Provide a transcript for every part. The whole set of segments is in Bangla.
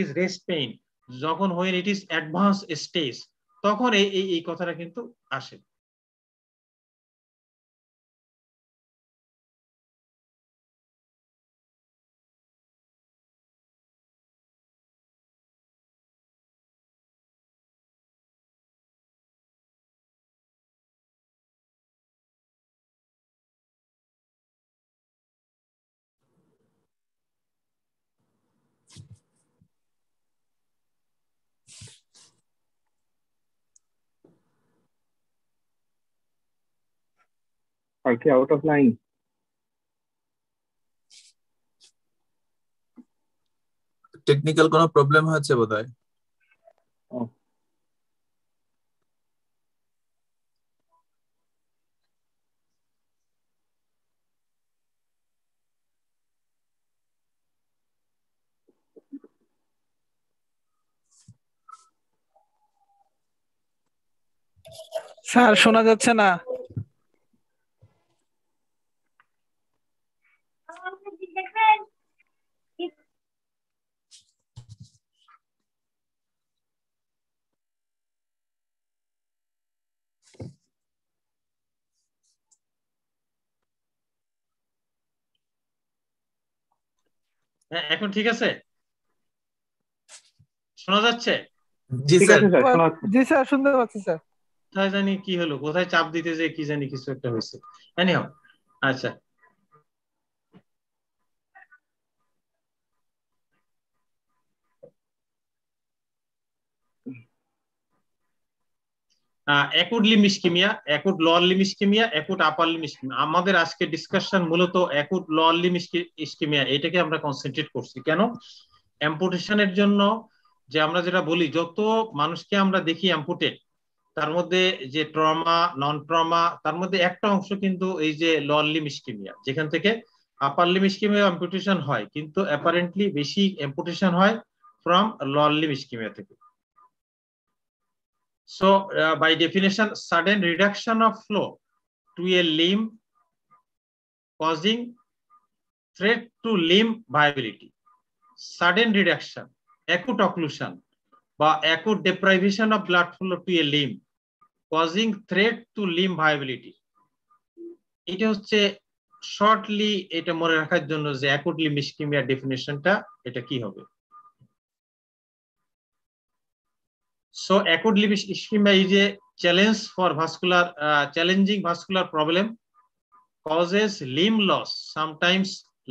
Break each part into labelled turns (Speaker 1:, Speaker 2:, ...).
Speaker 1: ইজ রেস্ট পেইন যখন when it is advance stage তখন এই এই কথাটা
Speaker 2: কিন্তু আসে
Speaker 1: slightly out of line. Technical কোনো প্রবলেম হয়েছে বোধহয় স্যার শোনা যাচ্ছে না হ্যাঁ, এখন ঠিক আছে শোনা যাচ্ছে
Speaker 2: জি স্যার জি স্যার শুনতে পাচ্ছি স্যার
Speaker 1: কোথায় জানি কি হলো কোথায় চাপ দিতে যে কি জানি কিছু একটা হয়েছে এনিহাও আচ্ছা acute limb ischemia acute lower limb ischemia acute upper limb ischemia আমাদের আজকে ডিসকাশন মূলত অ্যাকুট লর লিমিসকেমিয়া এটাকে আমরা কনসেন্ট্রেট করছি কেন অ্যাম্পুটেশনের জন্য যে আমরা যেটা বলি যত মানুষকে আমরা দেখি অ্যাম্পুটেট তার মধ্যে যে ট্রমা নন ট্রমা তার মধ্যে একটা অংশ কিন্তু এই যে লর লিমিসকেমিয়া যেখান থেকে আপার লিমিসকেমিয়া অ্যাম্পুটেশন হয় কিন্তু অ্যাপারেন্টলি বেশি অ্যাম্পুটেশন হয় ফ্রম লর লিমিসকেমিয়া থেকে So uh, by definition, sudden reduction of flow to a limb causing threat to limb viability. Sudden reduction, acute occlusion, বা acute deprivation of blood flow to a limb causing threat to limb viability. It is হচ্ছে shortly, it is রাখার জন্য যে অ্যাকুট লিম্ব ইস্কিমিয়া ডেফিনেশনটা এটা কি হবে so acute limb ischemia is a challenge for vascular uh, challenging vascular problem, causes limb loss, sometimes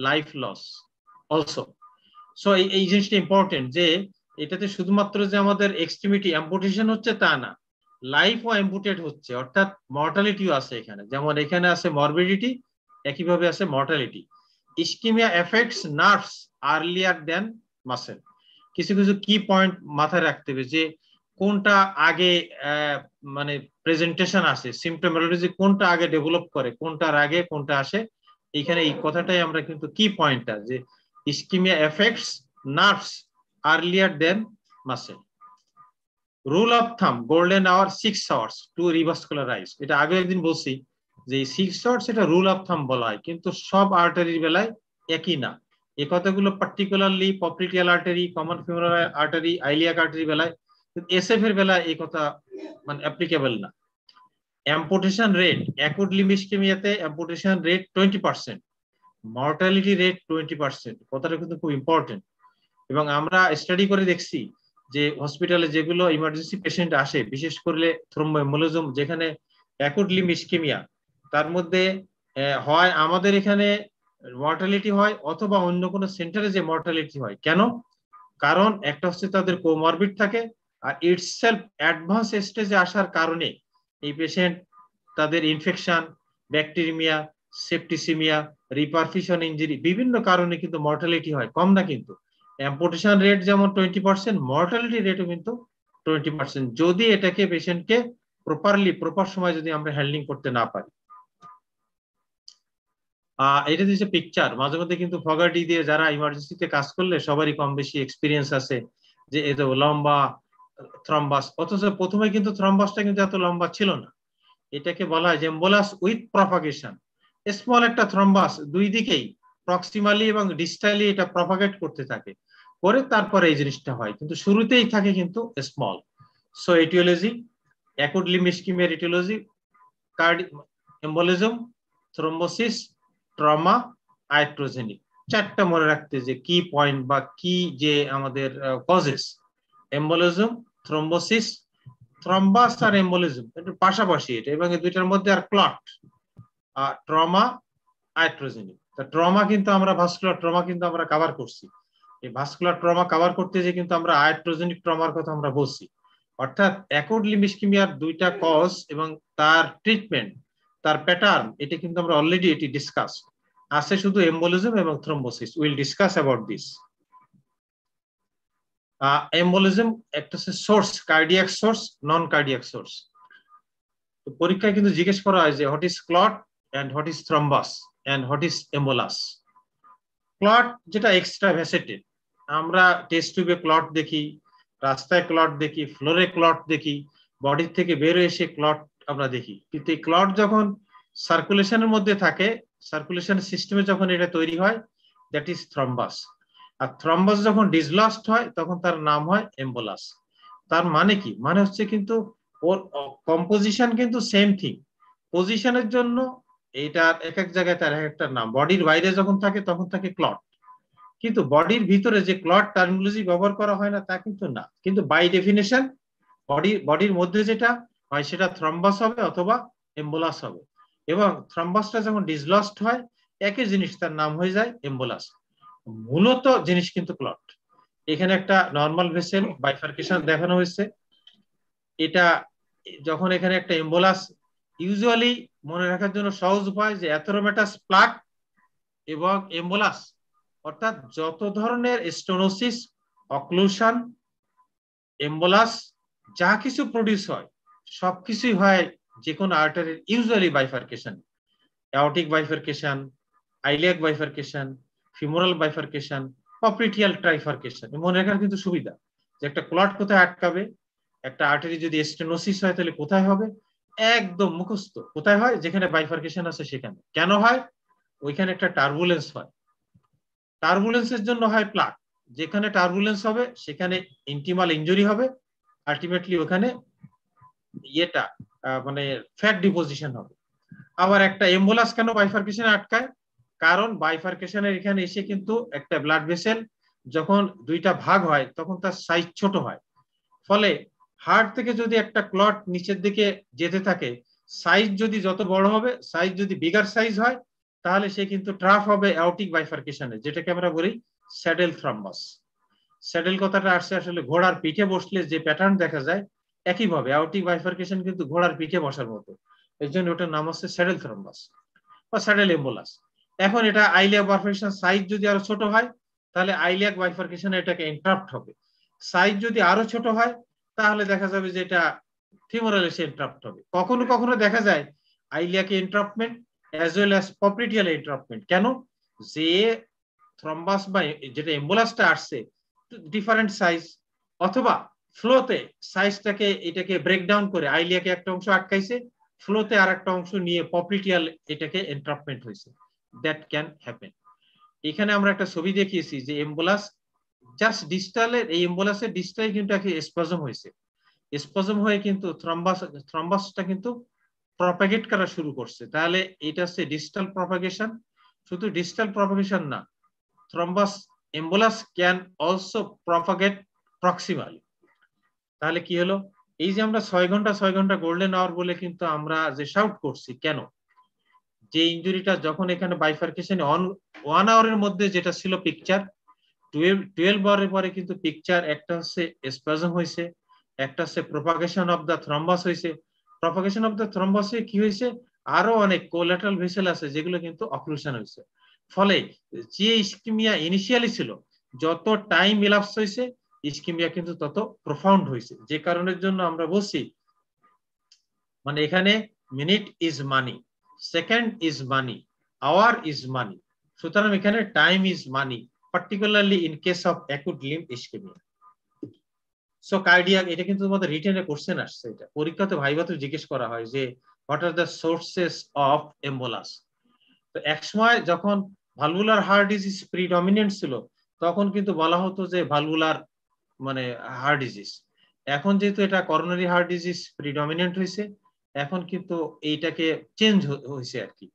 Speaker 1: life loss also. So এই জিনিসটা ইম্পর্টেন্ট যে এটাতে শুধুমাত্র যে আমাদের এক্সট্রিমিটি অ্যাম্পুটেশন হচ্ছে তা না লাইফও অ্যাম্পুটেড হচ্ছে অর্থাৎ মর্টালিটিও আছে এখানে যেমন এখানে আছে মর্বিডিটি একইভাবে আছে mortality ischemia affects nerves earlier than muscle কিছু কিছু কি পয়েন্ট মাথায় রাখতে হবে যে কোনটা আগে মানে প্রেজেন্টেশন আসে সিমটোমোলজি কোনটা আগে ডেভেলপ করে কোনটার আগে কোনটা আসে এখানে এই কথাটাই আমরা কিন্তু কি পয়েন্টটা যে ischemia affects nerves earlier than muscle rule of thumb golden hour six hours to revascularize এটা আগে একদিন বলছি যে সিক্স আওয়ার্স এটা রুল অফ থাম বলা হয় কিন্তু সব আর্টারির বেলায় একই না এ কথাগুলো particularly popliteal artery common femoral artery iliac artery বেলায় এসএফ এর বেলা এই কথা মানে অ্যাপ্লিকেবল না অ্যাম্পোটেশন রেট অ্যাকুট লিম্বিসকেমিয়াতে amputation rate twenty percent mortality rate twenty percent কথাটা কিন্তু খুব ইম্পর্টেন্ট এবং আমরা স্টাডি করে দেখছি যে হসপিটালে যেগুলো ইমার্জেন্সি পেশেন্ট আসে বিশেষ করে থ্রোম্বোমোলিজম যেখানে অ্যাকুট লিম তার মধ্যে হয় আমাদের এখানে মর্টালিটি হয় অথবা অন্য কোনো সেন্টারে যে মর্টালিটি হয় কেন কারণ একটা হচ্ছে তাদের কোমরবিড থাকে আর ইটসেলফ অ্যাডভান্স স্টেজে আসার কারণে এই পেশেন্ট তাদের infection bacteremia septicemia reperfusion injury বিভিন্ন কারণে কিন্তু মর্টালিটি হয় কম না কিন্তু অ্যাম্পোটেশন রেট যেমন টোয়েন্টি পার্সেন্ট মর্টালিটি রেটও কিন্তু টোয়েন্টি পার্সেন্ট যদি এটাকে পেশেন্টকে প্রপারলি প্রপার সময় যদি আমরা হ্যান্ডলিং করতে না পারি এটা দিচ্ছে পিকচার মাঝে মধ্যে কিন্তু ফগাটি দিয়ে যারা ইমার্জেন্সিতে কাজ করলে সবারই কম বেশি এক্সপিরিয়েন্স আছে যে এত লম্বা থ্রম্বাস অথচ প্রথমে কিন্তু থ্রম্বাসটা কিন্তু এত লম্বা ছিল না এটাকে বলা হয় জেম্বোলাস উইথ প্রপাগেশন স্মল একটা থ্রম্বাস দুই দিকেই প্রক্সিমালি এবং ডিস্টালি এটা প্রপাগেট করতে থাকে করে তারপরে এই জিনিসটা হয় কিন্তু শুরুতেই থাকে কিন্তু স্মল সো এটিওলজি অ্যাকুড লিমিস্কিমের etiology card embolism thrombosis trauma iatrogenic চারটা মনে রাখতে যে কি পয়েন্ট বা কি যে আমাদের কজেস এম্বোলিজম থ্রম্বোসিস থ্রম্বাস আর এম্বোলিজম একটু পাশাপাশি এটা এবং এই দুইটার মধ্যে আর ক্লট আর ট্রমা তা ট্রমা কিন্তু আমরা ভাস্কুলার ট্রমা কিন্তু আমরা কাভার করছি এই ভাস্কুলার ট্রমা কাভার করতে যে কিন্তু আমরা আইট্রোজেনিক ট্রমার কথা আমরা বলছি অর্থাৎ অ্যাকোড লিম্বিসকিমিয়ার দুইটা কজ এবং তার ট্রিটমেন্ট তার প্যাটার্ন এটা কিন্তু আমরা অলরেডি এটি ডিসকাস আছে শুধু এম্বোলিজম এবং thrombosis will discuss about this embolism একটা হচ্ছে source cardiac source non cardiac source তো পরীক্ষায় কিন্তু জিজ্ঞেস করা হয় যে what is clot and what is thrombus and what is embolus clot যেটা এক্সট্রা ভ্যাসেটেড আমরা টেস্ট টিউবে ক্লট দেখি রাস্তায় ক্লট দেখি ফ্লোরে ক্লট দেখি বডির থেকে বেরো এসে ক্লট আমরা দেখি কিন্তু এই ক্লট যখন সার্কুলেশনের মধ্যে থাকে সার্কুলেশন সিস্টেমে যখন এটা তৈরি হয় দ্যাট ইজ থ্রম্বাস আর থ্রম্বাস যখন ডিসলাস্ট হয় তখন তার নাম হয় এম্বোলাস তার মানে কি মানে হচ্ছে কিন্তু ওর কম্পোজিশন কিন্তু সেম থিং পজিশনের জন্য এটা এক এক জায়গায় তার এক একটা নাম বডির বাইরে যখন থাকে তখন থাকে ক্লট কিন্তু বডির ভিতরে যে ক্লট টার্মিনোলজি ব্যবহার করা হয় না তা কিন্তু না কিন্তু বাই ডেফিনেশন বডি বডির মধ্যে যেটা হয় সেটা থ্রম্বাস হবে অথবা এম্বোলাস হবে এবং থ্রম্বাসটা যখন ডিসলস্ট হয় একই জিনিস তার নাম হয়ে যায় এম্বোলাস মূলত জিনিস কিন্তু প্লট এখানে একটা নর্মাল ভেসেল বাইফার্কেশন দেখানো হয়েছে এটা যখন এখানে একটা এম্বোলাস ইউজুয়ালি মনে রাখার জন্য সহজ উপায় যে অ্যাথোরোমেটাস প্লাক এবং এম্বোলাস অর্থাৎ যত ধরনের স্টোনোসিস অক্লুশন এম্বোলাস যা কিছু প্রডিউস হয় সবকিছুই হয় যে কোনো আর্টারির usually bifurcation aortic bifurcation iliac bifurcation femoral bifurcation বা প্রিটিয়াল ট্রাইফার্কেশন মনে রাখার কিন্তু সুবিধা যে একটা ক্লট কোথায় আটকাবে একটা আর্টারি যদি স্টেনোসিস হয় তাহলে কোথায় হবে একদম মুখস্থ কোথায় হয় যেখানে বাইফার্কেশন আছে সেখানে কেন হয় ওইখানে একটা টার্বুলেন্স হয় টার্বুলেন্সের জন্য হয় প্লাক যেখানে টার্বুলেন্স হবে সেখানে ইন্টিমাল ইঞ্জুরি হবে আলটিমেটলি ওখানে ইয়েটা মানে ফ্যাট ডিপোজিশন হবে আবার একটা এম্বুলেন্স কেন বাইফার্কেশন আটকায় কারণ বাইফার্কেশনের এখানে এসে কিন্তু একটা ব্লাড ভেসেল যখন দুইটা ভাগ হয় তখন তার সাইজ ছোট হয় ফলে হার্ট থেকে যদি একটা ক্লট নিচের দিকে যেতে থাকে সাইজ যদি যত বড় হবে সাইজ যদি বিগার সাইজ হয় তাহলে সে কিন্তু ট্রাফ হবে অ্যাওটিক বাইফার্কেশনে যেটাকে আমরা বলি স্যাডেল থ্রাম্বাস স্যাডেল কথাটা আসছে আসলে ঘোড়ার পিঠে বসলে যে প্যাটার্ন দেখা যায় একইভাবে অ্যাওটিক বাইফার্কেশন কিন্তু ঘোড়ার পিঠে বসার মতো এর জন্য ওটার নাম হচ্ছে স্যাডেল থ্রাম্বাস বা স্যাডেল এম্বোলাস এখন এটা আইলিয়াক বাইফারকেশন সাইজ যদি আরো ছোট হয় তাহলে আইলিয়াক বাইফারকেশন এটাকে ইন্টারাপ্ট হবে সাইজ যদি আরো ছোট হয় তাহলে দেখা যাবে যে এটা ফিমোরাল এসে ইন্টারাপ্ট হবে কখনো কখনো দেখা যায় আইলিয়াকে interruptment as well as popliteal interruptment কেন যে থ্রম্বাস বা যেটা এম্বুলাসটা আসছে ডিফারেন্ট সাইজ অথবা ফ্লোতে সাইজটাকে এটাকে ব্রেকডাউন করে আইলিয়াকে একটা অংশ আটকাইছে ফ্লোতে আর একটা অংশ নিয়ে পপরিটিয়াল এটাকে এন্ট্রাপমেন্ট হয়েছে দ্যাট ক্যান হ্যাপেন এখানে আমরা একটা ছবি দেখিয়েছি যে এম্বুলাস জাস্ট ডিস্টালের এই এম্বুলাসের ডিস্টালে কিন্তু একটা স্পজম হয়েছে স্পজম হয়ে কিন্তু থ্রম্বাস থ্রম্বাসটা কিন্তু প্রপাগেট করা শুরু করছে তাহলে এটা হচ্ছে ডিজিটাল প্রপাগেশন শুধু ডিজিটাল প্রপাগেশন না thrombus embolus can also propagate proximally তাহলে কি হলো এই যে আমরা ছয় ঘন্টা ছয় ঘন্টা গোল্ডেন আওয়ার বলে কিন্তু আমরা যে শাউট করছি কেন যে ইঞ্জুরিটা যখন এখানে বাইফার্কেশন অন ওয়ান আওয়ারের মধ্যে যেটা ছিল পিকচার টুয়েলভ টুয়েলভ আওয়ারের পরে কিন্তু পিকচার একটা হচ্ছে স্পাজম হয়েছে একটা হচ্ছে প্রপাগেশন অফ দ্য থ্রম্বাস হয়েছে প্রপাগেশন অফ দ্য থ্রম্বাস কি হয়েছে আরো অনেক কোলাটাল ভেসেল আছে যেগুলো কিন্তু অক্লুশন হয়েছে ফলে যে ইস্কিমিয়া ইনিশিয়ালি ছিল যত টাইম ইলাপস হয়েছে ইস্কিমিয়া কিন্তু তত প্রফাউন্ড হয়েছে যে কারণের জন্য আমরা বলছি মানে এখানে minute is money second is money hour is money সুতরাং এখানে time is money particularly in case of acute limb ischemia so cardiac এটা কিন্তু তোমাদের রিটেনে কোশ্চেন আসছে এটা পরীক্ষাতে ভাইভাতে জিজ্ঞেস করা হয় যে what are the sources of embolus তো এক সময় যখন ভালভুলার হার্ট ডিজিজ প্রিডমিনেন্ট ছিল তখন কিন্তু বলা হতো যে ভালভুলার মানে হার্ট ডিজিজ এখন যেহেতু এটা করোনারি হার্ট ডিজিজ প্রিডমিনেন্ট হয়েছে এখন কিন্তু এইটাকে চেঞ্জ হয়েছে আর কি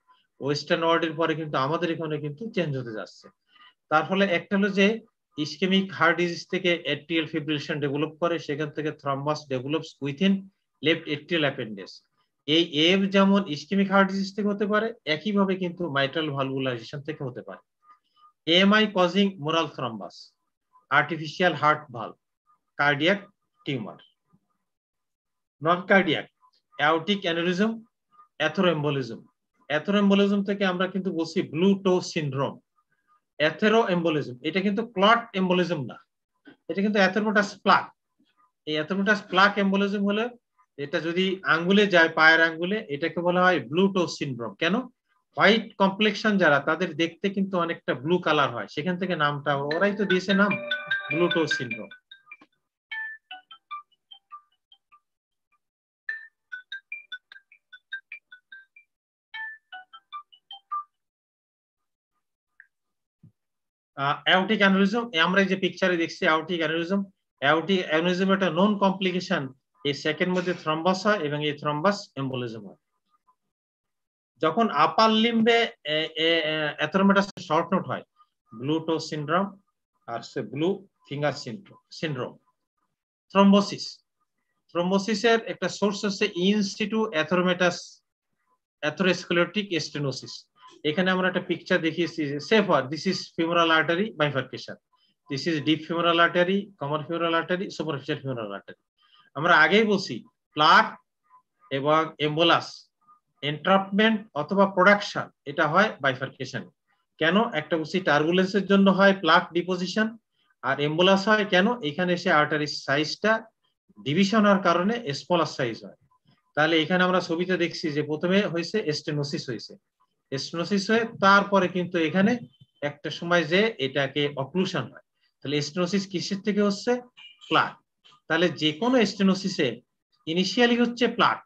Speaker 1: ওয়েস্টার্ন ওয়ার্ল্ডের পরে কিন্তু আমাদের এখানে কিন্তু চেঞ্জ হতে যাচ্ছে তার ফলে একটা হলো যে ইসকেমিক হার্ট ডিজিজ থেকে এট্রিয়াল ফিব্রিলেশন ডেভেলপ করে সেখান থেকে thrombus develops within left atrial appendix এই এফ যেমন ইসকেমিক হার্ট ডিজিজ থেকে হতে পারে একইভাবে কিন্তু মাইট্রাল ভালভুলাইজেশন থেকে হতে পারে MI causing mural thrombus artificial heart valve cardiac tumor non cardiac aortic aneurysm atheroembolism atheroembolism থেকে আমরা কিন্তু বলছি blue toe syndrome athero embolism এটা কিন্তু ক্লট এম্বোলিজম না এটা কিন্তু অ্যাথেরোটাস প্লাক এই অ্যাথেরোটাস প্লাক এম্বোলিজম হলে এটা যদি আঙ্গুলে যায় পায়ের আঙ্গুলে এটাকে বলা হয় ব্লুটো টো সিনড্রোম কেন হোয়াইট কমপ্লেকশন যারা তাদের দেখতে কিন্তু অনেকটা ব্লু কালার হয় সেখান থেকে নামটা ওরাই তো দিয়েছে নাম blue toe syndrome aortic aneurysm আমরা যে পিকচারে দেখছি অ্যাওটিক অ্যানোরিজম অ্যাওটিক অ্যানোরিজম একটা নন কমপ্লিকেশন এই সেকেন্ড মধ্যে থ্রম্বাস হয় এবং এই থ্রম্বাস এম্বোলিজম হয় যখন আপার লিম্বে অ্যাথরোমেটাস শর্ট নোট হয় ব্লুটো সিন্ড্রোম আর সে ব্লু ফিঙ্গার সিন্ড্রোম থ্রম্বোসিস থ্রম্বোসিসের একটা সোর্স হচ্ছে ইনস্টিটিউ অ্যাথরোমেটাস অ্যাথোরেসকুলেটিক স্টেনোসিস এখানে আমরা একটা পিকচার দেখিয়েছি সেফ হওয়ার this is femoral artery bifurcation this is deep femoral artery common femoral artery superficial femoral artery আমরা আগেই বলছি প্লাক এবং এম্বোলাস এন্ট্রাপমেন্ট অথবা প্রোডাকশন এটা হয় বাইফারকেশন কেন একটা বলছি টার্বুলেন্সের জন্য হয় প্লাক ডিপোজিশন আর এম্বোলাস হয় কেন এখানে এসে আর্টারির সাইজটা ডিভিশন হওয়ার কারণে স্মলার সাইজ হয় তাহলে এখানে আমরা ছবিতে দেখছি যে প্রথমে হয়েছে স্টেনোসিস হয়েছে স্টেনোসিস হয়ে তারপরে কিন্তু এখানে একটা সময় যে এটাকে অক্লুশন হয় তাহলে স্টেনোসিস কিসের থেকে হচ্ছে প্লাক তাহলে যে কোনো স্টেনোসিসে ইনিশিয়ালি হচ্ছে প্লাক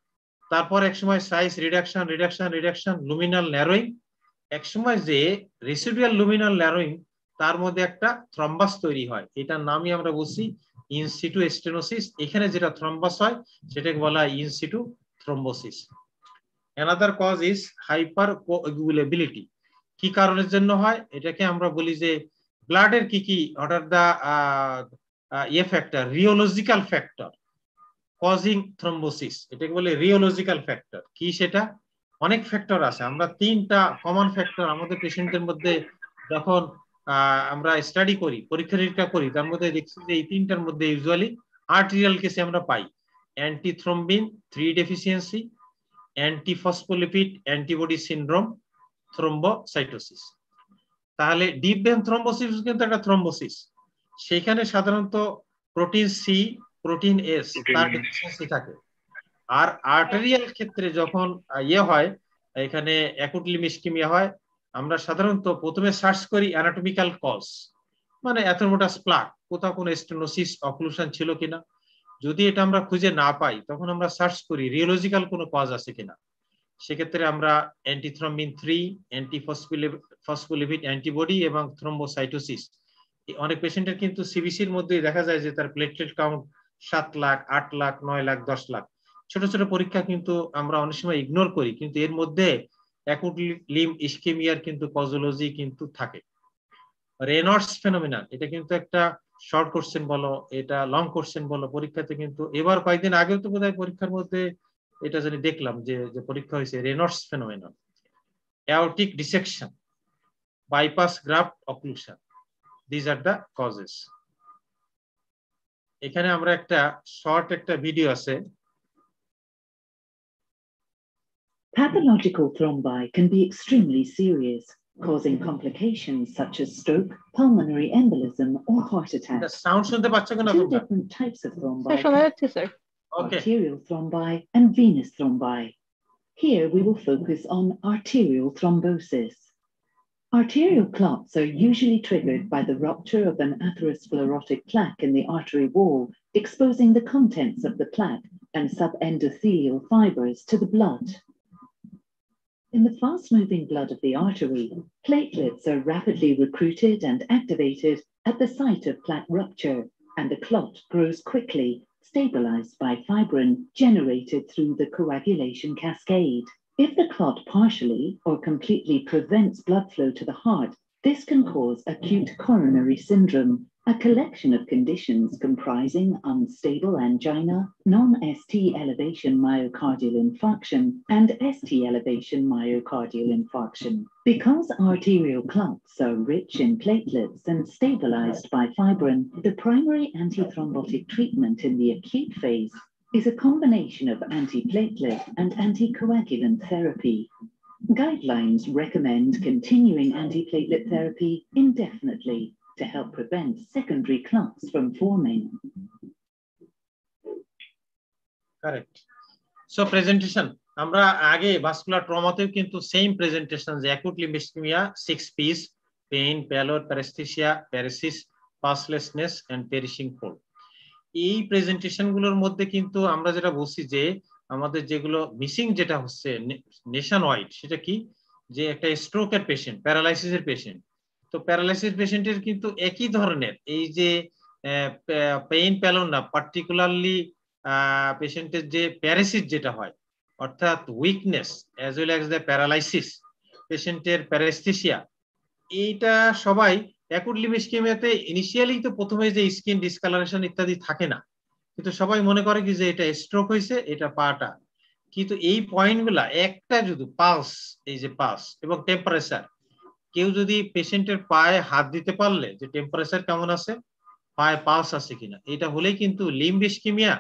Speaker 1: তারপর এক সময় size reduction reduction reduction luminal narrowing এক সময় যে রেসিডুয়াল লুমিনাল ন্যারোয়িং তার মধ্যে একটা থ্রম্বাস তৈরি হয় এটার নামই আমরা বলছি ইনসিটু স্টেনোসিস এখানে যেটা থ্রম্বাস হয় সেটাকে বলা হয় in situ thrombosis another cause is hypercoagulability কি কারণের জন্য হয় এটাকে আমরা বলি যে ব্লাডের কি কি অর্ডার দা uh, uh, ইয়ে factor rheological factor causing thrombosis এটাকে বলে রিওলজিক্যাল ফ্যাক্টর কি সেটা অনেক ফ্যাক্টর আছে আমরা তিনটা কমন ফ্যাক্টর আমাদের পেশেন্টদের মধ্যে যখন আমরা স্টাডি করি পরীক্ষা নিরীক্ষা করি তার মধ্যে দেখছি যে এই তিনটার মধ্যে ইউজুয়ালি আর্টিরিয়াল কেসে আমরা পাই antithrombin three deficiency antiphospholipid antibody syndrome thrombocytosis তাহলে ডিপ ভেন থ্রম্বোসিস কিন্তু একটা থ্রম্বোসিস সেখানে সাধারণত প্রোটিন সি প্রোটিন এস তার ডেফিসিয়েন্সি থাকে আর আর্টেরিয়াল ক্ষেত্রে যখন ইয়ে হয় এখানে অ্যাকুটলি মিসকিমিয়া হয় আমরা সাধারণত প্রথমে সার্চ করি অ্যানাটমিক্যাল কজ মানে অ্যাথোমোটাস প্লাক কোথাও কোনো স্টেনোসিস অক্লুশন ছিল কিনা যদি এটা আমরা খুঁজে না পাই তখন আমরা সার্চ করি রিওলজিক্যাল কোনো কজ আছে কিনা সেক্ষেত্রে আমরা অ্যান্টিথ্রম্বিন থ্রি অ্যান্টিফসফোলিপিড অ্যান্টিবডি এবং থ্রম্বোসাইটোসিস অনেক পেশেন্টের কিন্তু সিবিসির মধ্যেই দেখা যায় যে তার প্লেটলেট কাউন্ট সাত লাখ আট লাখ নয় লাখ দশ লাখ ছোট ছোট পরীক্ষা কিন্তু আমরা অনেক সময় ইগনোর করি কিন্তু এর মধ্যে অ্যাকুট লিম ইস্কেমিয়ার কিন্তু কজোলজি কিন্তু থাকে রেনর্স ফেনোমিনাল এটা কিন্তু একটা শর্ট কোশ্চেন বলো এটা লং কোশ্চেন বলো পরীক্ষাতে কিন্তু এবার কয়েকদিন আগে তো বোধ পরীক্ষার মধ্যে এটা জানি দেখলাম যে যে পরীক্ষা হয়েছে Raynaud's phenomenon aortic dissection bypass graft occlusion these are the causes এখানে আমরা একটা শর্ট একটা ভিডিও আছে
Speaker 2: Pathological thrombi can be extremely serious causing complications such as stroke, pulmonary embolism, or heart attack. Two different types of thrombi, arterial thrombi and venous thrombi. Here we will focus on arterial thrombosis. Arterial clots are usually triggered by the rupture of an atherosclerotic plaque in the artery wall, exposing the contents of the plaque and subendothelial fibers to the blood. In the fast moving blood of the artery, platelets are rapidly recruited and activated at the site of plaque rupture, and the clot grows quickly, stabilized by fibrin generated through the coagulation cascade. If the clot partially or completely prevents blood flow to the heart, this can cause acute coronary syndrome, a collection of conditions comprising unstable angina, non-ST elevation myocardial infarction, and ST elevation myocardial infarction. Because arterial clots are rich in platelets and stabilized by fibrin, the primary antithrombotic treatment in the acute phase is a combination of antiplatelet and anticoagulant therapy. Guidelines recommend continuing antiplatelet therapy indefinitely to help prevent secondary clumps from forming.
Speaker 1: Correct. So presentation. আমরা আগে ভাস্কুলার ট্রমাতেও কিন্তু সেম প্রেজেন্টেশন যে acute limb ischemia six P's pain pallor paresthesia paresis pulselessness and perishing cold এই প্রেজেন্টেশনগুলোর মধ্যে কিন্তু আমরা যেটা বলছি যে আমাদের যেগুলো মিসিং যেটা হচ্ছে নেশন ওয়াইড সেটা কি যে একটা স্ট্রোকের পেশেন্ট প্যারালাইসিসের পেশেন্ট তো প্যারালাইসিস পেশেন্টের কিন্তু একই ধরনের এই যে পেইন পেল না পার্টিকুলারলি পেশেন্টের যে প্যারাসিস যেটা হয় অর্থাৎ weakness as well as the paralysis পেশেন্টের প্যারাস্থিসিয়া এইটা সবাই অ্যাকুট লিভ ইনিশিয়ালি তো প্রথমে যে স্কিন ডিসকালারেশন ইত্যাদি থাকে না কিন্তু সবাই মনে করে কি যে এটা স্ট্রোক হয়েছে এটা পাটা কিন্তু এই পয়েন্টগুলা একটা যদি পালস এই যে পালস এবং টেম্পারেচার কেউ যদি পেশেন্টের পায়ে হাত দিতে পারলে যে টেম্পারেচার কেমন আছে পায়ে পালস আছে কিনা এটা হলেই কিন্তু লিম্ব ইস্কিমিয়া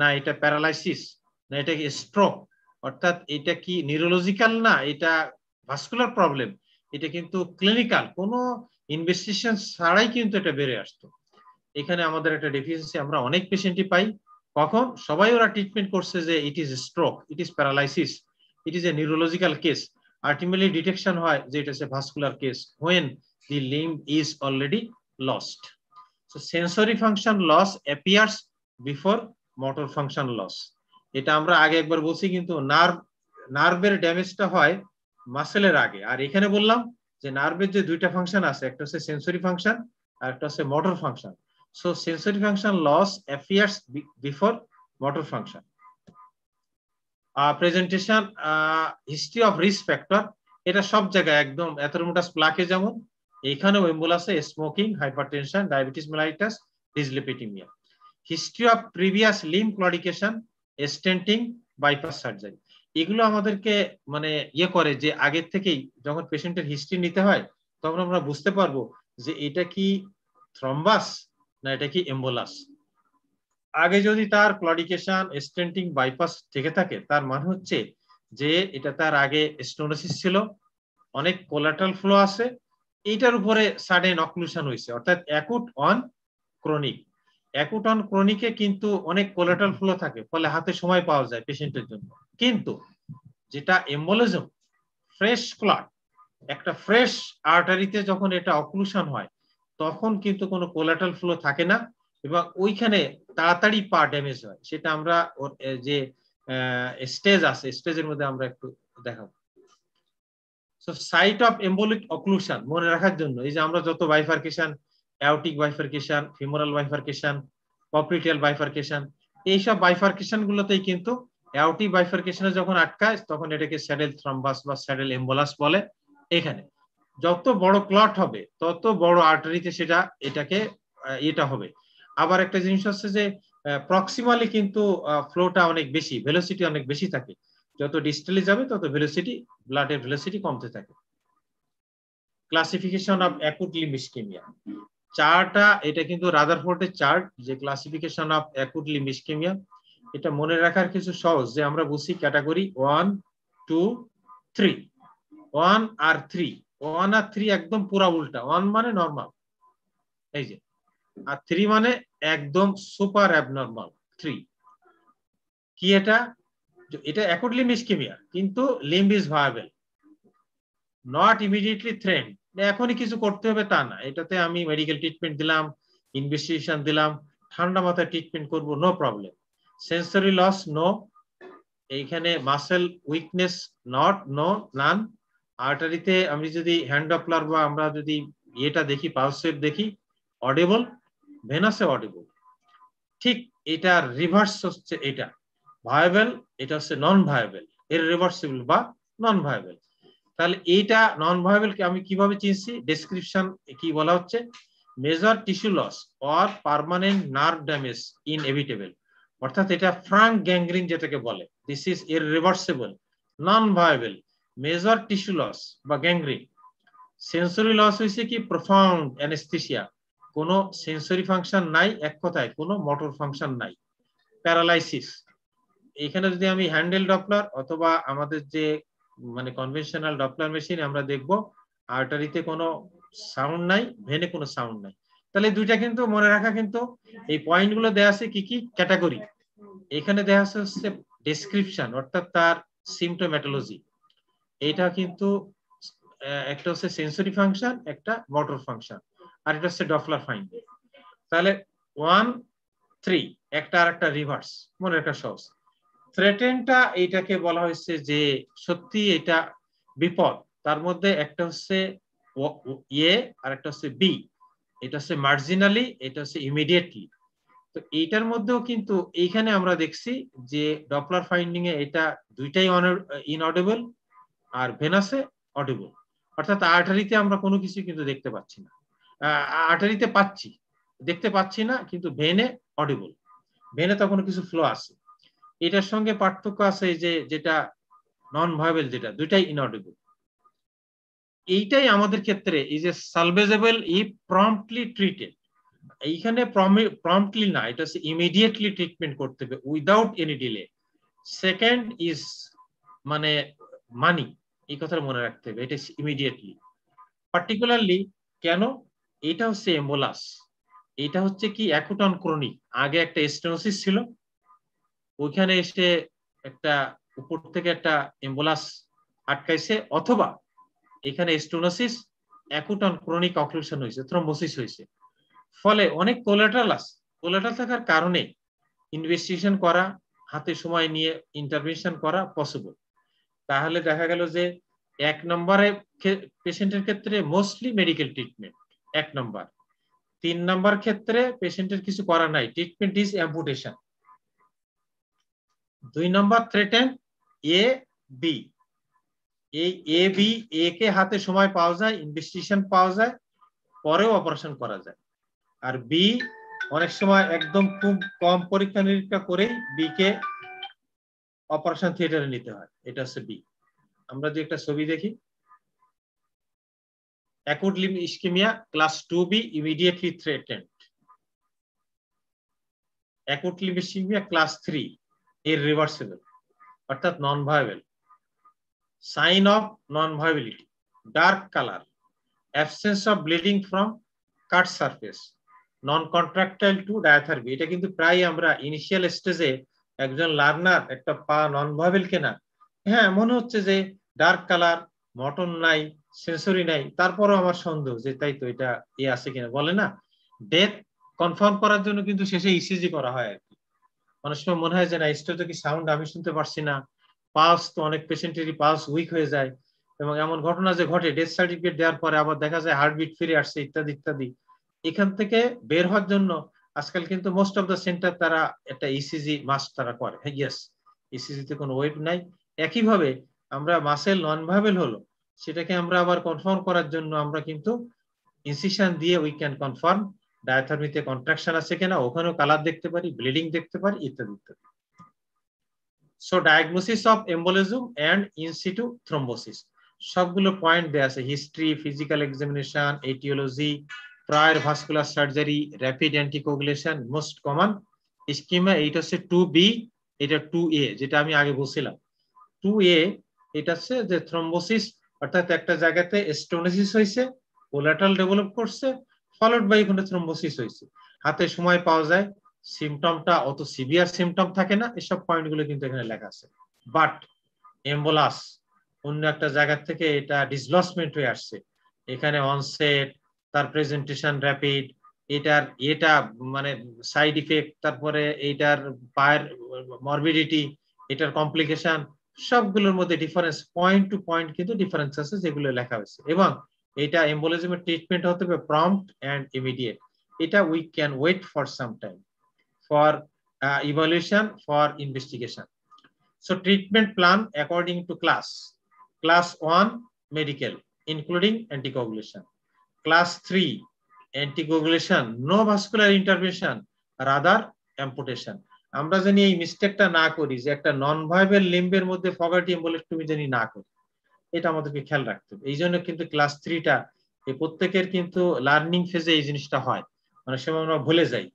Speaker 1: না এটা প্যারালাইসিস না এটা কি স্ট্রোক অর্থাৎ এটা কি নিউরোলজিক্যাল না এটা ভাস্কুলার প্রবলেম এটা কিন্তু ক্লিনিক্যাল কোনো ইনভেস্টিগেশন ছাড়াই কিন্তু এটা বেড়ে আসতো এখানে আমাদের একটা ডেফিসিয়েন্সি আমরা অনেক পেশেন্টই পাই কখন সবাই ওরা ট্রিটমেন্ট করছে যে it is stroke it is paralysis it is a neurological case ultimately detection হয় যে এটা is case when the when is already lost already lost. So sensory function loss appears before motor এটা আমরা আগে একবার বলছি কিন্তু নার্ভ নার্ভের ড্যামেজটা হয় মাসেলের আগে আর এখানে বললাম যে নার্ভের যে দুইটা ফাংশন আছে একটা হচ্ছে সেন্সরি ফাংশন আর একটা হচ্ছে motor function so sensory function loss appears before motor function presentation history of risk factor এটা সব জায়গায় একদম অ্যাথেরোমোটাস প্লাকে যেমন এইখানে ওয়েম্বুল smoking hypertension diabetes mellitus dyslipidemia history of previous limb claudication stenting bypass surgery এগুলো আমাদেরকে মানে ইয়ে করে যে আগের থেকেই যখন পেশেন্টের হিস্ট্রি নিতে হয় তখন আমরা বুঝতে পারবো যে এটা কি থ্রম্বাস না এটা কি এম্বোলাস আগে যদি তার ক্লডিকেশন স্টেন্টিং বাইপাস থেকে থাকে তার মানে হচ্ছে যে এটা তার আগে স্টোনোসিস ছিল অনেক কোলাটাল ফ্লো আছে এইটার উপরে সাডেন অকলুশন হয়েছে অর্থাৎ acute on chronic acute on ক্রনিকে কিন্তু অনেক কোলাটাল ফ্লো থাকে ফলে হাতে সময় পাওয়া যায় পেশেন্টের জন্য কিন্তু যেটা এম্বোলিজম ফ্রেশ ক্লট একটা ফ্রেশ আর্টারিতে যখন এটা অকলুশন হয় তখন কিন্তু কোনো কোলাটাল ফ্লো থাকে না এবং ওইখানে তাড়াতাড়ি পা ড্যামেজ হয় সেটা আমরা যে স্টেজ আছে স্টেজের মধ্যে আমরা একটু দেখাবো so site of embolic occlusion মনে রাখার জন্য এই যে আমরা যত bifurcation aortic bifurcation femoral bifurcation popliteal bifurcation এইসব বাইফার্কেশন গুলোতেই কিন্তু অ্যাওটিক বাইফার্কেশনে যখন আটকায় তখন এটাকে স্যাডেল থ্রম্বাস বা স্যাডেল এম্বোলাস বলে এখানে যত বড় ক্লট হবে তত বড় আর্টারিতে সেটা এটাকে এটা হবে আবার একটা জিনিস হচ্ছে যে প্রক্সিমালি কিন্তু ফ্লোটা অনেক বেশি ভেলোসিটি অনেক বেশি থাকে যত ডিস্টালি যাবে তত ভেলোসিটি ব্লাডের ভেলোসিটি কমতে থাকে ক্লাসিফিকেশন অফ অ্যাকুট লিমিসকেমিয়া চারটা এটা কিন্তু রাদারফোর্ডের চার্ট যে ক্লাসিফিকেশন অফ অ্যাকুট লিমিসকেমিয়া এটা মনে রাখার কিছু সহজ যে আমরা বুঝি category one two three one আর থ্রি ওয়ান আর থ্রি একদম পুরা উল্টা ওয়ান মানে নর্মাল এই যে আর থ্রি মানে একদম সুপার অ্যাবনর্মাল থ্রি কি এটা এটা অ্যাকুট লিম্ব ইসকেমিয়া কিন্তু limb is viable not immediately threatened এখনই কিছু করতে হবে তা না এটাতে আমি মেডিকেল ট্রিটমেন্ট দিলাম ইনভেস্টিগেশন দিলাম ঠান্ডা মাথায় ট্রিটমেন্ট করব no problem sensory loss no এইখানে muscle weakness not no none আর্টারিতে আমি যদি হ্যান্ড ডপলার বা আমরা যদি ইয়েটা দেখি পালসেট দেখি অডেবল ভেনাসে অডিবল ঠিক এটা রিভার্স হচ্ছে এটা ভায়াবেল এটা হচ্ছে নন ভায়াবেল এর রিভার্সিবল বা নন ভায়াবেল তাহলে এইটা নন ভায়াবেলকে আমি কিভাবে চিনছি ডেসক্রিপশন কি বলা হচ্ছে major tissue loss or permanent nerve damage inevitable অর্থাৎ এটা ফ্রাঙ্ক গ্যাংগ্রিন যেটাকে বলে this is reversible non viable major tissue loss বা গ্যাংগ্রিন সেন্সরি লস হইছে কি প্রফাউন্ড অ্যানেস্থিসিয়া কোনো সেন্সরি ফাংশন নাই এক কথায় কোনো মোটর ফাংশন নাই প্যারালাইসিস এখানে যদি আমি হ্যান্ডেল ডপলার অথবা আমাদের যে মানে কনভেনশনাল ডপলার মেশিন আমরা দেখব আর্টারিতে কোনো সাউন্ড নাই ভেনে কোনো সাউন্ড নাই তাহলে দুইটা কিন্তু মনে রাখা কিন্তু এই পয়েন্টগুলো দেয়া আছে কি কি ক্যাটাগরি এখানে দেয়া আছে হচ্ছে ডেসক্রিপশন অর্থাৎ তার সিমটোম্যাটোলজি এটা কিন্তু একটা হচ্ছে সেন্সরি ফাংশন একটা মোটর ফাংশন আর এটা হচ্ছে ডফলার ফাইন্ডিং তাহলে ওয়ান থ্রি একটা আর একটা রিভার্স মনে রাখা সহজ থ্রেটেনটা এইটাকে বলা হয়েছে যে সত্যি এটা বিপদ তার মধ্যে একটা হচ্ছে এ ইয়ে, আর একটা হচ্ছে বি এটা হচ্ছে মার্জিনালি এটা হচ্ছে ইমিডিয়েটলি তো এইটার মধ্যেও কিন্তু এইখানে আমরা দেখছি যে ডপলার ফাইন্ডিং এ এটা দুইটাই ইনঅডেবল আর ভেনাসে অডেবল অর্থাৎ আর্টারিতে আমরা কোনো কিছু কিন্তু দেখতে পাচ্ছি না আর্টারিতে পাচ্ছি দেখতে পাচ্ছি না কিন্তু ভেনে অডিবল ভেনে তখন কিছু ফ্লো আছে এটার সঙ্গে পার্থক্য আছে যে যেটা নন ভাইবেল যেটা দুইটাই ইনঅডিবল এইটাই আমাদের ক্ষেত্রে এই যে সালভেজেবল ই প্রম্পটলি ট্রিটেড এইখানে প্রম্পটলি না এটা হচ্ছে ইমিডিয়েটলি ট্রিটমেন্ট করতে হবে without any delay second is মানে মানি এই কথাটা মনে রাখতে হবে এটা ইমিডিয়েটলি পার্টিকুলারলি কেন এটা হচ্ছে এমোলাস এটা হচ্ছে কি অ্যাকুটন ক্রনি আগে একটা স্টেনোসিস ছিল ওইখানে এসে একটা উপর থেকে একটা এম্বোলাস আটকাইছে অথবা এখানে স্টোনোসিস অ্যাকুটন ক্রনিক অক্লুশন হয়েছে থ্রোমোসিস হয়েছে ফলে অনেক কোলাটাল আছে কোলাটাল থাকার কারণে ইনভেস্টিগেশন করা হাতে সময় নিয়ে ইন্টারভেনশন করা পসিবল তাহলে দেখা গেল যে এক নম্বরে পেশেন্টের ক্ষেত্রে মোস্টলি মেডিকেল ট্রিটমেন্ট এক নম্বর তিন নম্বর ক্ষেত্রে পেশেন্টের কিছু করার নাই ট্রিটমেন্ট ইজ অ্যাম্পুটেশন দুই নম্বর থ্রেটেন এ বি এই এ বি এ কে হাতে সময় পাওয়া যায় ইনভেস্টিগেশন পাওয়া যায় পরেও অপারেশন করা যায় আর বি অনেক সময় একদম খুব কম পরীক্ষা নিরীক্ষা করেই বি কে অপারেশন থিয়েটারে নিতে হয় এটা হচ্ছে বি আমরা যদি একটা ছবি দেখি acute limb ischemia class 2b immediately threatened acute limb ischemia class 3 irreversible অর্থাৎ non viable sign of non viability dark colour absence of bleeding from cut surface non contractile to diathermy এটা কিন্তু প্রায় আমরা ইনিশিয়াল স্টেজে একজন লার্নার একটা পা নন ভায়োলেবল কেনা হ্যাঁ মনে হচ্ছে যে ডার্ক কালার মটন নাই সেন্সরি নাই তারপরও আমার সন্দেহ যে তাই তো এটা ইয়ে আছে কিনা বলে না ডেথ কনফার্ম করার জন্য কিন্তু শেষে ইসিজি e করা হয় আর কি অনেক সময় মনে হয় যে না স্টোতে কি সাউন্ড আমি শুনতে পারছি না পালস তো অনেক পেশেন্টেরই পালস উইক হয়ে যায় এবং এমন ঘটনা যে ঘটে ডেথ সার্টিফিকেট দেওয়ার পরে আবার দেখা যায় হার্টবিট ফিরে আসছে ইত্যাদি ইত্যাদি এখান থেকে বের হওয়ার জন্য আজকাল কিন্তু মোস্ট অফ দ্য সেন্টার তারা একটা ইসিজি e মাস তারা করে হ্যাঁ ইয়েস ইসিজিতে e কোনো ওয়েট নাই একইভাবে আমরা মাসের নন ভাবেল হলো সেটাকে আমরা আবার কনফার্ম করার জন্য আমরা কিন্তু ইনসিশন দিয়ে উই ক্যান কনফার্ম ডায়াথার্মিতে কন্ট্রাকশন আছে কিনা ওখানেও কালার দেখতে পারি ব্লিডিং দেখতে পারি ইত্যাদি ইত্যাদি so diagnosis of embolism and in situ thrombosis সবগুলো পয়েন্ট দেয়া আছে history physical examination etiology prior vascular surgery rapid anticoagulation most common ischemia এইটা হচ্ছে টু বি এটা টু এ যেটা আমি আগে বলছিলাম টু এ এটা হচ্ছে যে থ্রম্বোসিস অর্থাৎ একটা জায়গাতে স্টোনেসিস হয়েছে কোলাটাল ডেভেলপ করছে ফলোড বাই ওখানে থ্রম্বোসিস হয়েছে হাতে সময় পাওয়া যায় সিমটমটা অত সিভিয়ার সিমটম থাকে না এসব পয়েন্টগুলো কিন্তু এখানে লেখা আছে বাট এম্বোলাস অন্য একটা জায়গা থেকে এটা ডিসলসমেন্ট হয়ে আসছে এখানে অনসেট তার প্রেজেন্টেশন র্যাপিড এটার এটা মানে সাইড ইফেক্ট তারপরে এইটার পায়ের মরবিডিটি এটার কমপ্লিকেশন সবগুলোর মধ্যে ডিফারেন্স পয়েন্ট টু পয়েন্ট কিন্তু ডিফারেন্স আছে যেগুলো লেখা হয়েছে এবং এটা এম্বোলিজমের ট্রিটমেন্ট হতে হবে প্রম্পট অ্যান্ড ইমিডিয়েট এটা we can wait for some time for evaluation for investigation so treatment plan according to class class one medical including anticoagulation class three anticoagulation no vascular intervention rather amputation আমরা জানি এই মিস্টেকটা না করি যে একটা নন ভাইবেল লিম্বের মধ্যে ফগাটিম বলে তুমি জানি না করি এটা আমাদেরকে খেয়াল রাখতে হবে এই জন্য কিন্তু ক্লাস থ্রিটা এই প্রত্যেকের কিন্তু লার্নিং ফেজে এই জিনিসটা হয় মানে সময় আমরা ভুলে যাই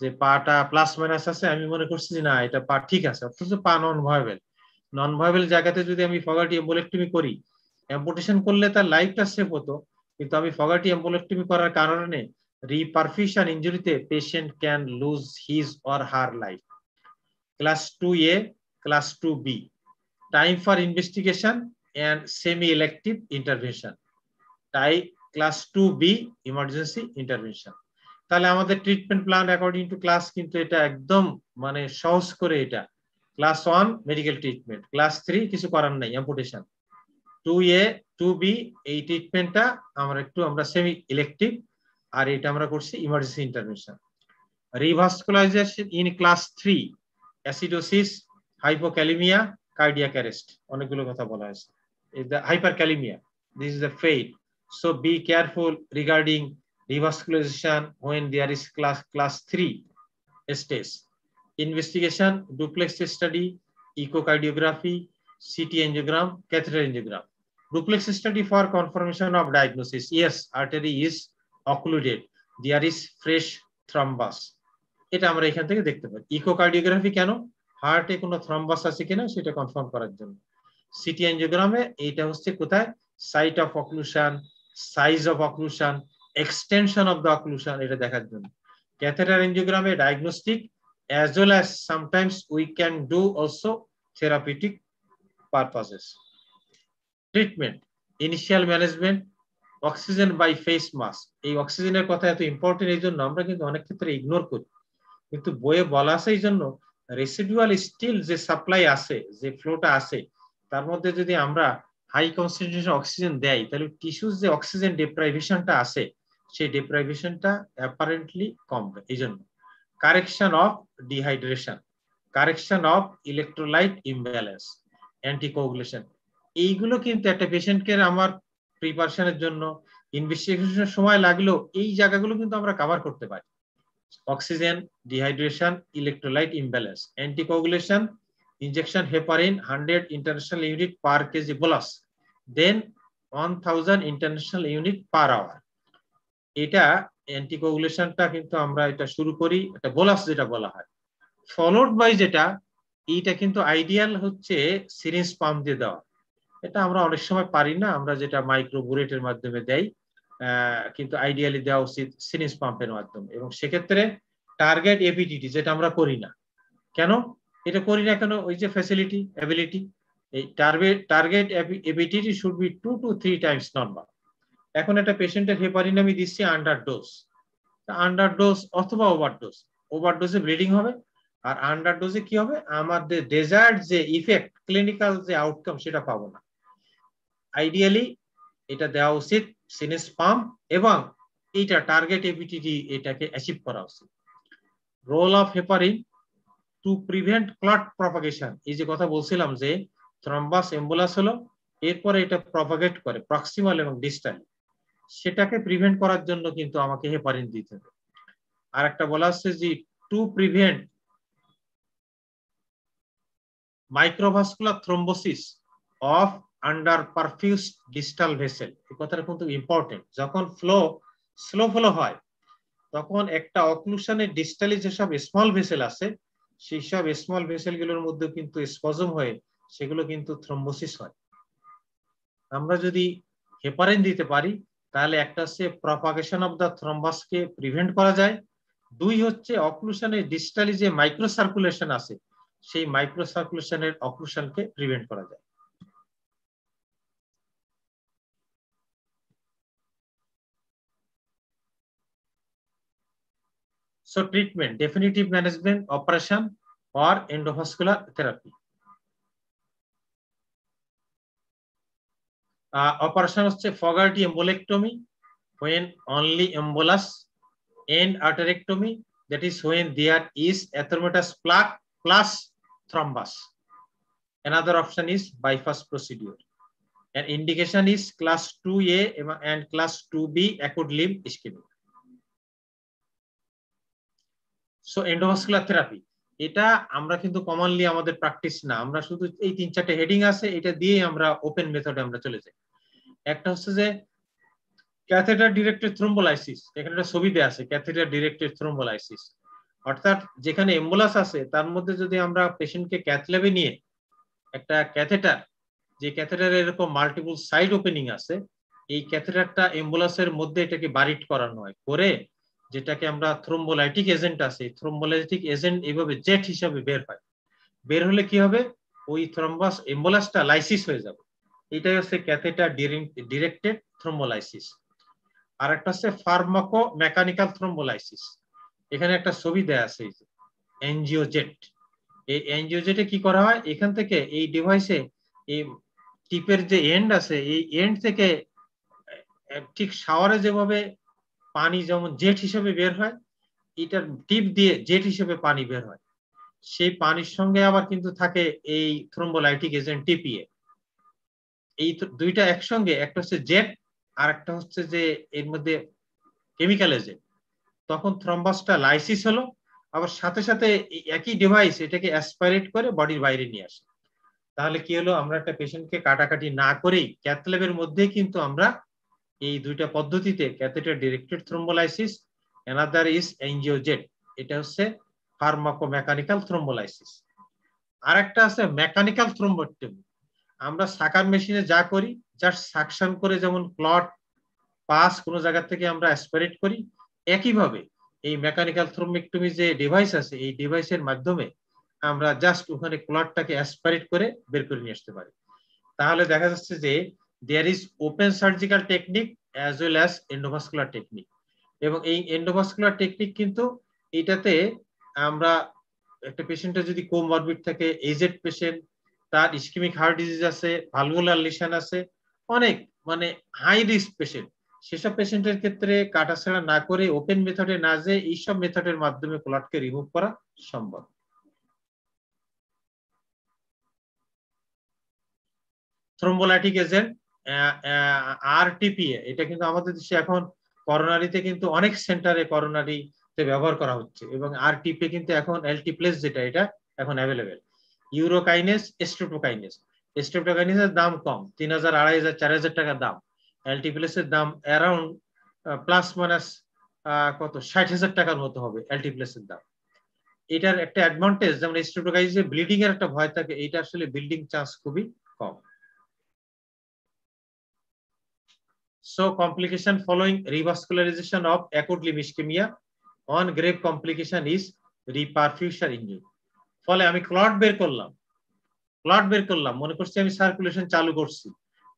Speaker 1: যে পাটা প্লাস মাইনাস আছে আমি মনে করছি যে না এটা পা ঠিক আছে অথচ পা নন ভাইবেল নন ভাইবেল জায়গাতে যদি আমি ফগাটি এম্বোলেক্টমি করি এম্পোটেশন করলে তার লাইফটা সেফ হতো কিন্তু আমি ফগাটি এম্বোলেক্টমি করার কারণে রিপারফিউশন ইঞ্জুরিতে patient can lose his or her life class 2A, class 2B. Time for investigation and semi-elective intervention. Type class 2B emergency intervention. তাহলে আমাদের treatment plan according to class কিন্তু এটা একদম মানে সহজ করে এটা class one medical treatment class three কিছু করার নাই amputation two A two B এই ট্রিটমেন্টটা আমরা একটু আমরা সেমি ইলেকটিভ আর এটা আমরা করছি emergency intervention revascularization in class three acidosis hypokalaemia cardiac arrest অনেকগুলো কথা বলা আছে is the hyperkalemia this is the fate so be careful regarding revascularization when there is class class 3 stage investigation duplex study echocardiography ct angiogram catheter angiogram duplex study for confirmation of diagnosis yes artery is occluded there is fresh thrombus এটা আমরা এখান থেকে দেখতে পাই ইকোকার্ডিওগ্রাফি কেন হার্টে কোনো থ্রম্বাস আছে কিনা সেটা কনফার্ম করার জন্য সিটি অ্যাঞ্জিওগ্রামে এইটা হচ্ছে কোথায় site of occlusion size of occlusion extension of the occlusion এটা দেখার জন্য ক্যাথেটার অ্যাঞ্জিওগ্রামে diagnostic as well as sometimes we can do also therapeutic purposes treatment initial management oxygen by face mask এই অক্সিজেনের কথা এত ইম্পর্টেন্ট এই জন্য আমরা কিন্তু অনেক ক্ষেত্রে ইগনোর করি কিন্তু বইয়ে বলা আছে এই জন্য রেসিডুয়াল স্টিল যে সাপ্লাই আছে যে ফ্লোটা আছে তার মধ্যে যদি আমরা হাই কনসেন্ট্রেশন অক্সিজেন দেয় তাহলে টিস্যুর যে অক্সিজেন ডেপ্রাইভেশনটা আছে সেই ডেপ্রাইভেশনটা অ্যাপারেন্টলি কমবে এই জন্য correction of dehydration correction of electrolyte imbalance anticoagulation এইগুলো কিন্তু একটা পেশেন্টকে আমার প্রিপারেশনের জন্য ইনভেস্টিগেশনের সময় লাগলেও এই জায়গাগুলো কিন্তু আমরা কভার করতে পারি oxygen dehydration electrolyte imbalance anticoagulation injection heparin hundred international unit per KG plus then one thousand international unit per hour এটা অ্যান্টিকোগুলেশনটা কিন্তু আমরা এটা শুরু করি এটা বোলাস যেটা বলা হয় ফলোড বাই যেটা এইটা কিন্তু আইডিয়াল হচ্ছে সিরিঞ্জ পাম্প দিয়ে দেওয়া এটা আমরা অনেক সময় পারি না আমরা যেটা মাইক্রোবুলেটের মাধ্যমে দেয় কিন্তু আইডিয়ালি দেওয়া উচিত সিরিঞ্জ পাম্পের মাধ্যমে এবং সেক্ষেত্রে টার্গেট এপিডিটি যেটা আমরা করি না কেন এটা করি না কেন ওই যে ফ্যাসিলিটি অ্যাবিলিটি এই target target APTT should be two to three times normal এখন একটা পেশেন্টের হেপারিন আমি দিচ্ছি আন্ডার ডোজ আন্ডার ডোজ অথবা ওভার ডোজ ওভার ডোজে ব্লিডিং হবে আর আন্ডার ডোজে কি হবে আমাদের ডেজার্ট যে ইফেক্ট ক্লিনিক্যাল যে আউটকাম সেটা পাবো না আইডিয়ালি এটা দেওয়া উচিত সিনেস পাম্প এবং এইটা টার্গেট এপিটিডি এটাকে অ্যাচিভ করা উচিত role of heparin to prevent clot propagation এই যে কথা বলছিলাম যে থ্রম্বাস এম্বুলাস হলো এরপরে এটা প্রপাগেট করে প্রক্সিমাল এবং ডিস্টাল সেটাকে প্রিভেন্ট করার জন্য কিন্তু আমাকে হেপারিন দিতে হবে আর একটা বলা হচ্ছে যে to prevent microvascular thrombosis of under perfuse distal vessel এই কথাটা কিন্তু ইম্পর্টেন্ট যখন ফ্লো স্লো ফ্লো হয় তখন একটা অক্লুশনের ডিস্টালি যেসব স্মল ভেসেল আছে সেই সব স্মল ভেসেলগুলোর মধ্যে কিন্তু স্পজম হয়ে সেগুলো কিন্তু থ্রম্বোসিস হয় আমরা যদি হেপারেন দিতে পারি তাহলে একটা হচ্ছে প্রপাগেশন অফ দ্য থ্রম্বাসকে প্রিভেন্ট করা যায় দুই হচ্ছে অক্লুশনের ডিস্টালি যে মাইক্রো সার্কুলেশন আছে সেই মাইক্রো সার্কুলেশনের অক্লুশনকে প্রিভেন্ট করা যায় So treatment, definitive management, operation, or endovascular therapy. Uh, operation হচ্ছে Fogarty embolectomy when only embolus and arterectomy that is when there is atheromatous plaque plus thrombus. Another option is bypass procedure. And indication is class 2A and class 2B acute limb ischemia. So endovascular therapy এটা আমরা কিন্তু কমনলি আমাদের প্র্যাকটিস না আমরা শুধু এই তিন চারটে হেডিং আছে এটা দিয়েই আমরা ওপেন মেথডে আমরা চলে যাই একটা হচ্ছে যে ক্যাথেটার ডিরেক্টেড থ্রোম্বোলাইসিস এখানে একটা ছবিতে আছে ক্যাথেটার ডিরেক্টেড থ্রোম্বোলাইসিস অর্থাৎ যেখানে এম্বুলেন্স আছে তার মধ্যে যদি আমরা পেশেন্টকে ক্যাথল্যাবে নিয়ে একটা ক্যাথেটার যে ক্যাথেটার এরকম মাল্টিপল সাইড ওপেনিং আছে এই ক্যাথেটারটা এম্বুলেন্সের মধ্যে এটাকে বারিট করানো হয় করে যেটাকে আমরা থ্রোম্বোলাইটিক এজেন্ট আছে থ্রোম্বোলাইটিক এজেন্ট এইভাবে জেট হিসাবে বের হয় বের হলে কি হবে ওই থ্রম্বাস এম্বোলাসটা লাইসিস হয়ে যাবে এটাই হচ্ছে ক্যাথেটার ডিরেক্টেড থ্রোম্বোলাইসিস আর একটা হচ্ছে ফার্মাকো মেকানিক্যাল থ্রোম্বোলাইসিস এখানে একটা ছবি দেয়া আছে এই যে এনজিও জেট এই এনজিও জেটে কি করা হয় এখান থেকে এই ডিভাইসে এই টিপের যে এন্ড আছে এই এন্ড থেকে ঠিক শাওয়ারে যেভাবে পানি যেমন জেট হিসেবে বের হয় এটার টিপ দিয়ে জেট হিসেবে পানি বের হয় সেই পানির সঙ্গে আবার কিন্তু থাকে এই থ্রোম্বোলাইটিক এজেন্ট টিপিএ এই দুইটা একসঙ্গে একটা হচ্ছে জেট আর একটা হচ্ছে যে এর মধ্যে কেমিক্যাল এজেন্ট তখন থ্রম্বাসটা লাইসিস হলো আবার সাথে সাথে একই ডিভাইস এটাকে অ্যাসপাইরেট করে বডির বাইরে নিয়ে আসে তাহলে কি হলো আমরা একটা পেশেন্টকে কাটাকাটি না করেই ক্যাথল্যাবের মধ্যে কিন্তু আমরা এই দুইটা পদ্ধতিতে catheter directed thrombolysis another is AngioJet এটা হচ্ছে মেকানিক্যাল থ্রোম্বোলাইসিস আর একটা আছে মেকানিক্যাল থ্রম্বোটমি আমরা সাকার মেশিনে যা করি জাস্ট সাকশন করে যেমন ক্লট পাস কোন জায়গা থেকে আমরা অ্যাসপারেট করি একইভাবে এই মেকানিক্যাল থ্রোম্বেক্টমি যে ডিভাইস আছে এই ডিভাইসের মাধ্যমে আমরা জাস্ট ওখানে ক্লটটাকে অ্যাসপারেট করে বের করে নিয়ে আসতে পারি তাহলে দেখা যাচ্ছে যে there is open surgical technique as well as endovascular technique এবং এই endovascular technique কিন্তু এটাতে আমরা একটা পেশেন্টের যদি কোমরবিড থাকে এজেড পেশেন্ট তার ইস্কিমিক হার্ট ডিজিজ আছে ভালভুলার লিশন আছে অনেক মানে হাই রিস্ক পেশেন্ট সেসব পেশেন্টের ক্ষেত্রে কাটাছাড়া না করে ওপেন মেথডে না যে এইসব মেথডের মাধ্যমে ক্লটকে রিমুভ করা সম্ভব থ্রোম্বোলাইটিক এজেন্ট আরটিপিএ এটা কিন্তু আমাদের দেশে এখন করোনারিতে কিন্তু অনেক সেন্টারে করোনারি ব্যবহার করা হচ্ছে এবং আরটিপিএ কিন্তু এখন এলটি প্লেস যেটা এটা এখন অ্যাভেলেবেল ইউরোকাইনেস স্ট্রেপ্টোকাইনেস এর দাম কম তিন হাজার আড়াই হাজার চার হাজার টাকা দাম এলটি প্লেসের দাম অ্যারাউন্ড প্লাস মাইনাস কত ষাট হাজার টাকার মতো হবে এলটি প্লেসের দাম এটার একটা অ্যাডভান্টেজ যেমন এ ব্লিডিং এর একটা ভয় থাকে এটা আসলে বিল্ডিং চান্স খুবই কম So complication following revascularization of acute limb ischemia, one grave complication is reperfusion injury. ফলে আমি ক্লট বের করলাম ক্লট বের করলাম মনে করছি আমি সার্কুলেশন চালু করছি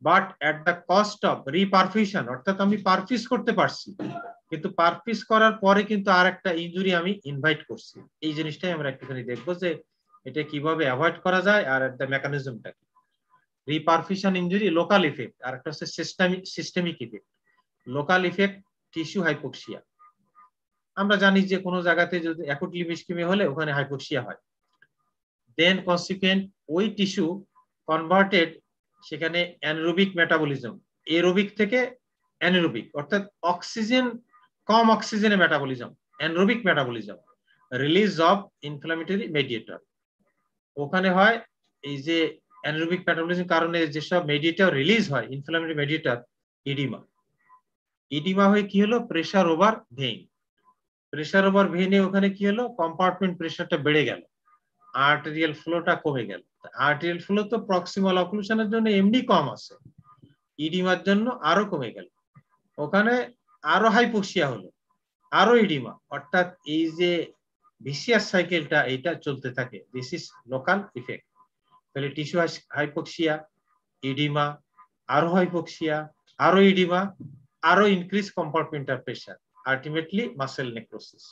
Speaker 1: but at the cost of reperfusion অর্থাৎ আমি পারফিউজ করতে পারছি কিন্তু পারফিউজ করার পরে কিন্তু আর একটা ইনজুরি আমি ইনভাইট করছি এই জিনিসটাই আমরা একটুখানি দেখবো যে এটা কিভাবে অ্যাভয়েড করা যায় আর অ্যাট দ্য মেকানিজমটা কি রিপারফিউশন ইঞ্জুরি লোকাল ইফেক্ট আর একটা হচ্ছে systemic systemic effect local effect tissue hypoxia আমরা জানি যে কোনো জায়গাতে যদি অ্যাকুট লিমিস্কিমি হলে ওখানে হাইপোক্সিয়া হয় দেন কনসিকুয়েন্ট ওই টিস্যু কনভার্টেড সেখানে অ্যানরোবিক মেটাবলিজম এরোবিক থেকে অ্যানরোবিক অর্থাৎ অক্সিজেন কম অক্সিজেনে metabolism anaerobic metabolism release of inflammatory mediator ওখানে হয় এই যে অ্যানারোবিক মেটাবলিজম কারণে যেসব মেডিয়েটর রিলিজ হয় ইনফ্লামেটরি মেডিয়েটর ইডিমা ইডিমা হয়ে কি হলো pressure over vein pressure over ভেইনে ওখানে কি হলো কম্পার্টমেন্ট প্রেসারটা বেড়ে গেল আর্টেরিয়াল ফ্লোটা কমে গেল আর্টেরিয়াল ফ্লো তো প্রক্সিমাল অক্লুশনের জন্য এমনি কম আছে ইডিমার জন্য আরো কমে গেল ওখানে আরো হাইপোক্সিয়া হলো আরো ইডিমা অর্থাৎ এই যে ভিসিয়াস সাইকেলটা এটা চলতে থাকে দিস ইজ লোকাল ইফেক্ট তাহলে টিস্যু হাইপক্সিয়া ইডিমা আরো হাইপোক্সিয়া আরো ইডিমা আরো increase compartmental pressure ultimately muscle necrosis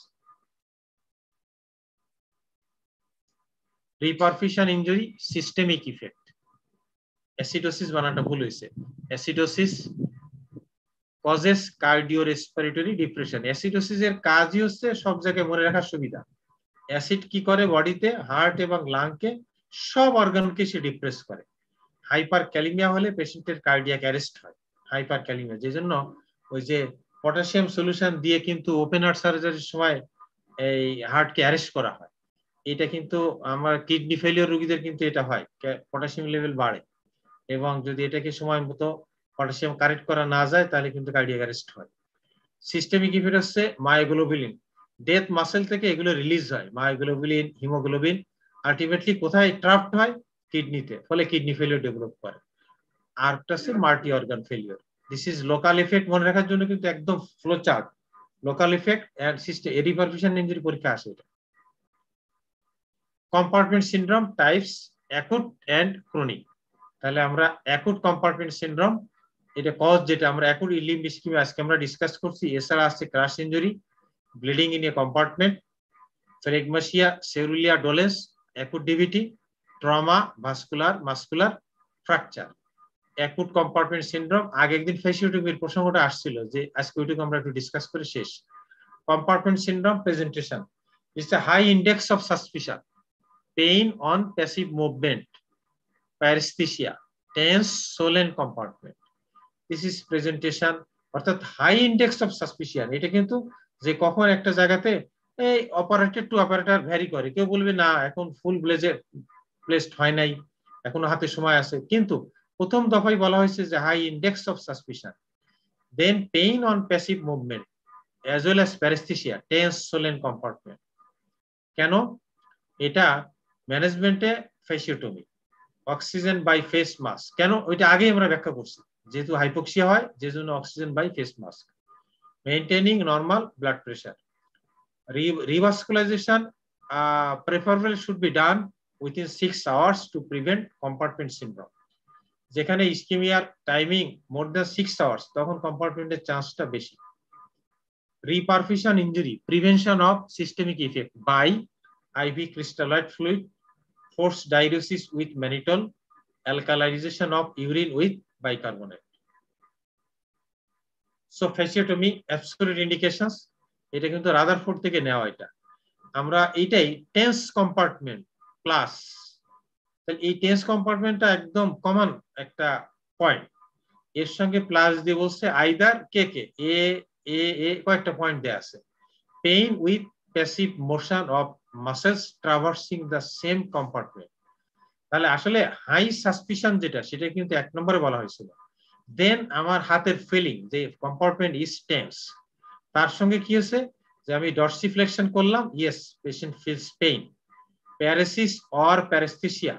Speaker 1: reperfusion injury systemic effect acidosis বানানটা ভুল হয়েছে acidosis causes cardio respiratory depression acidosis এর কাজই হচ্ছে সব জায়গায় মনে রাখার সুবিধা অ্যাসিড কি করে বডিতে হার্ট এবং লাংকে সব অর্গানকে সে ডিপ্রেস করে হাইপার ক্যালিমিয়া হলে পেশেন্টের কার্ডিয়াক অ্যারেস্ট হয় হাইপার ক্যালিমিয়া যে জন্য ওই যে পটাশিয়াম সলিউশন দিয়ে কিন্তু ওপেন হার্ট সার্জারির সময় এই হার্টকে অ্যারেস্ট করা হয় এটা কিন্তু আমার কিডনি ফেলিওর রোগীদের কিন্তু এটা হয় পটাশিয়াম লেভেল বাড়ে এবং যদি এটাকে সময় মতো পটাশিয়াম কারেক্ট করা না যায় তাহলে কিন্তু কার্ডিয়াক অ্যারেস্ট হয় সিস্টেমিক ইফেক্ট হচ্ছে মায়োগ্লোবিলিন ডেথ মাসেল থেকে এগুলো রিলিজ হয় মায়োগ্লোবিলিন হিমোগ্লোবিন আলটিমেটলি কোথায় ট্রাফট হয় কিডনিতে ফলে কিডনি ফেলিওর ডেভেলপ করে একটা হচ্ছে multi organ failure this is local effect মনে রাখার জন্য কিন্তু একদম flow chart local effect and system reperfusion injury পরীক্ষা আসে এটা compartment syndrome types acute and chronic তাহলে আমরা অ্যাকুট কম্পার্টমেন্ট সিন্ড্রোম এটা কজ যেটা আমরা অ্যাকুট ইলিম স্কিমে আজকে আমরা ডিসকাস করছি এছাড়া আসছে crush injury bleeding in a compartment phlegmasia cerulea dolens অ্যাকুডিভিটি trauma vascular muscular fracture acute compartment syndrome আগে একদিন ফেসিওটিকের প্রসঙ্গটা আসছিল যে আজকে ওইটুকু আমরা একটু ডিসকাস করে শেষ compartment syndrome presentation it's a high index of suspicion pain on passive movement paraesthesia tense swollen compartment this is presentation অর্থাৎ হাই ইন্ডেক্স অফ সাসপিশিয়ান এটা কিন্তু যে কখন একটা জায়গাতে এই অপারেটর টু অপারেটর ভ্যারি করে কেউ বলবে না এখন ফুল ব্লেজে প্লেসড হয় নাই এখনো হাতে সময় আছে কিন্তু প্রথম দফায় বলা হয়েছে যে high index of suspicion then pain on passive movement as well as paraesthesia tense swollen compartment কেন এটা ম্যানেজমেন্টে fasciotomy oxygen by face mask কেন ওইটা আগেই আমরা ব্যাখ্যা করছি যেহেতু হাইপোক্সিয়া হয় যে জন্য oxygen by face mask maintaining normal blood pressure Re revascularization uh, preferably should be done within six hours to prevent compartment syndrome. যেখানে ইস্কিমিয়ার timing more than six hours তখন কম্পার্টমেন্টের চান্সটা বেশি reperfusion injury prevention of systemic effect by IV crystalloid fluid force diuresis with mannitol alkalinisation of urine with bicarbonate So fasciotomy, absolute indications, এটা কিন্তু রাদারফোর্ড থেকে নেওয়া এটা আমরা এইটাই টেন্স কম্পার্টমেন্ট প্লাস এই টেন্স কম্পার্টমেন্টটা একদম কমন একটা পয়েন্ট এর সঙ্গে প্লাস দিয়ে বলছে আইদার কে কে এ এ এ কয়েকটা পয়েন্ট দেয়া আছে pain with passive motion of muscles traversing the same compartment তাহলে আসলে হাই সাসপিশন যেটা সেটা কিন্তু এক নম্বরে বলা হয়েছিল দেন আমার হাতের ফিলিং যে কম্পার্টমেন্ট ইজ টেন্স তার সঙ্গে কি হয়েছে যে আমি ডরসিফ্লেকশন করলাম yes patient feels pain paresis or paraesthesia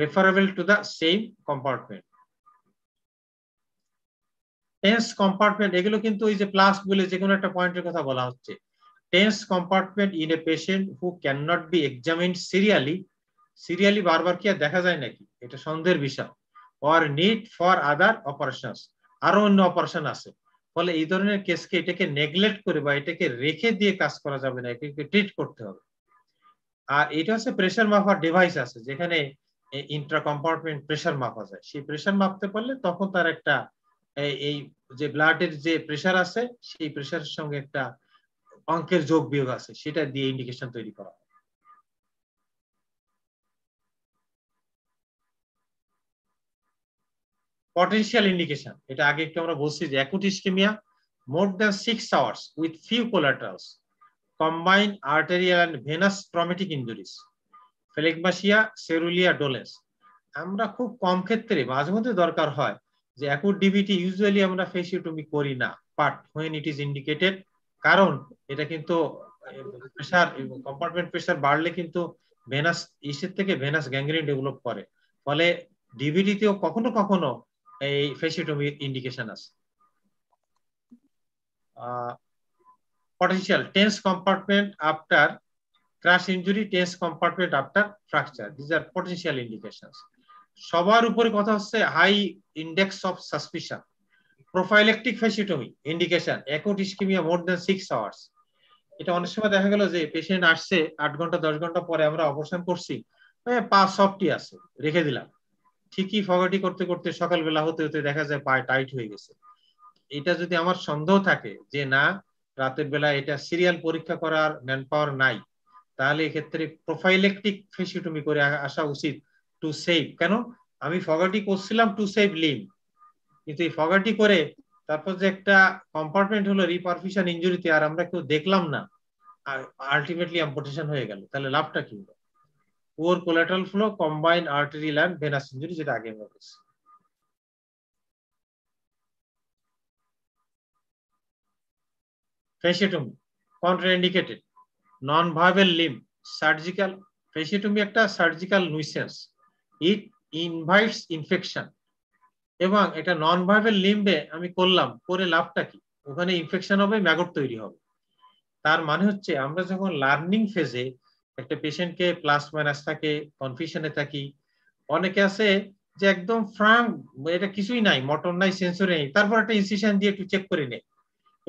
Speaker 1: referable to the same compartment tense compartment এগুলো কিন্তু ওই যে প্লাস বলে যে কোনো একটা পয়েন্টের কথা বলা হচ্ছে tense compartment in a patient who can not be examine serially serially বারবার কি আর দেখা যায় নাকি এটা সন্দেহের বিষয় or need for other operation আরো অন্য অপারেশন আছে ফলে এই ধরনের কেসকে এটাকে নেগলেক্ট করে বা এটাকে রেখে দিয়ে কাজ করা যাবে না এটাকে ট্রিট করতে হবে আর এটা হচ্ছে প্রেশার মাপার ডিভাইস আছে যেখানে ইন্ট্রা কম্পার্টমেন্ট প্রেশার মাপা যায় সেই প্রেশার মাপতে পারলে তখন তার একটা এই যে ব্লাডের যে প্রেশার আছে সেই প্রেশারের সঙ্গে একটা অঙ্কের যোগ বিয়োগ আছে সেটা দিয়ে ইন্ডিকেশন তৈরি করা হয় পটেনশিয়াল ইন্ডিকেশন এটা আগে একটু আমরা বলছি যে acute ischaemia more than six hours with few collaterals combine arterial and venous traumatic injuries phlegmasia cerulea dolens আমরা খুব কম ক্ষেত্রে মাঝে মধ্যে দরকার হয় যে অ্যাকুট ডিবিটি ইউজুয়ালি আমরা ফেসিওটমি করি না but when it is indicated কারণ এটা কিন্তু প্রেসার কম্পার্টমেন্ট প্রেসার বাড়লে কিন্তু ভেনাস ইসের থেকে ভেনাস গ্যাংগ্রিন ডেভেলপ করে ফলে ডিবিটিতেও কখনো কখনো এই ফেসিটোমির ইন্ডিকেশন আছে potential tense compartment after crush injury tense compartment after fracture these আর পটেনশিয়াল ইন্ডিকেশন সবার উপরে কথা হচ্ছে high index of suspicion prophylactic fasciotomy indication acute ischaemia more than six hours এটা অনেক সময় দেখা গেল যে পেশেন্ট আসছে আট ঘন্টা দশ ঘন্টা পরে আমরা অপারেশন করছি হ্যাঁ, পাঁচ সফটি আছে রেখে দিলাম ঠিকই ফগাটি করতে করতে সকালবেলা হতে হতে দেখা যায় পায়ে টাইট হয়ে গেছে এটা যদি আমার সন্দেহ থাকে যে না রাতের বেলা এটা সিরিয়াল পরীক্ষা করার ম্যান পাওয়ার নাই তাহলে এক্ষেত্রে প্রোফাইলেকটিক ফেসিটমি করে আসা উচিত টু সেভ কেন আমি ফগাটি করছিলাম টু সেভ লিম কিন্তু এই ফগাটি করে তারপর যে একটা কম্পার্টমেন্ট হলো রিপারফিশন ইঞ্জুরিতে আর আমরা কেউ দেখলাম না আর আলটিমেটলি অ্যাম্পুটেশন হয়ে গেল তাহলে লাভটা কি হলো poor collateral flow combine arterial and venous injury যেটা আগে আমরা বলেছি fasciotomy contraindicated non viable limb surgical fasciotomy একটা surgical nuisance it invites infection এবং এটা নন ভায়াবল লিম্বে আমি করলাম করে লাভটা কি ওখানে ইনফেকশন হবে ম্যাগট তৈরি হবে তার মানে হচ্ছে আমরা যখন লার্নিং ফেজে একটা পেশেন্টকে প্লাস মাইনাস থাকে কনফিউশনে থাকি অনেকে আছে যে একদম ফ্রাঙ্ক এটা কিছুই নাই মটন নাই সেন্সরি নেই তারপর একটা ইনসিশন দিয়ে একটু চেক করে নেয়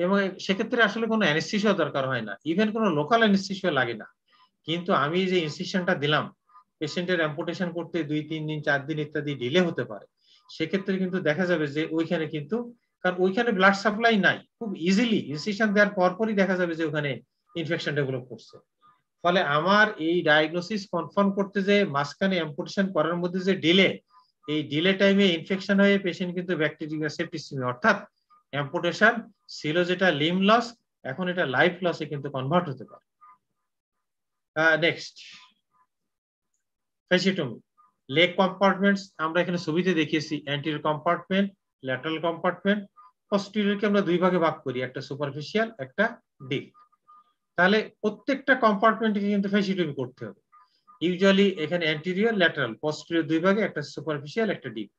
Speaker 1: এবং সেক্ষেত্রে আসলে কোনো অ্যানেস্থিসিয়া দরকার হয় না ইভেন কোনো লোকাল অ্যানেস্থিসিয়া লাগে না কিন্তু আমি যে ইনসিশনটা দিলাম পেশেন্টের অ্যাম্পুটেশন করতে দুই তিন দিন চার দিন ইত্যাদি ডিলে হতে পারে সেক্ষেত্রে কিন্তু দেখা যাবে যে ওইখানে কিন্তু কারণ ওইখানে ব্লাড সাপ্লাই নাই খুব ইজিলি ইনসিশন দেওয়ার পরপরই দেখা যাবে যে ওখানে ইনফেকশন ডেভেলপ করছে ফলে আমার এই ডায়াগনোসিস কনফার্ম করতে যে মাঝখানে অ্যাম্পুটেশন করার মধ্যে যে ডিলে এই ডিলে টাইমে ইনফেকশন হয়ে পেশেন্ট কিন্তু ব্যাকটেরিয়া সেপ্টিসিমিয়া অর্থাৎ অ্যাম্পুটেশন ছিল যেটা লিম লস এখন এটা লাইফ লসে কিন্তু কনভার্ট হতে পারে নেক্সট ফেসিটোমি লেগ কম্পার্টমেন্টস আমরা এখানে ছবিতে দেখিয়েছি অ্যান্টিরিয়র কম্পার্টমেন্ট ল্যাটারাল কম্পার্টমেন্ট পোস্টেরিয়রকে আমরা দুই ভাগে ভাগ করি একটা সুপারফিশিয়াল একটা ডিপ তাহলে প্রত্যেকটা কম্পার্টমেন্টকে কিন্তু ফেসিটিভ করতে হবে ইউজুয়ালি এখানে অ্যান্টেরিয়র ল্যাটারাল পজিটিভ দুই ভাগে একটা সুপারফিশিয়াল একটা deep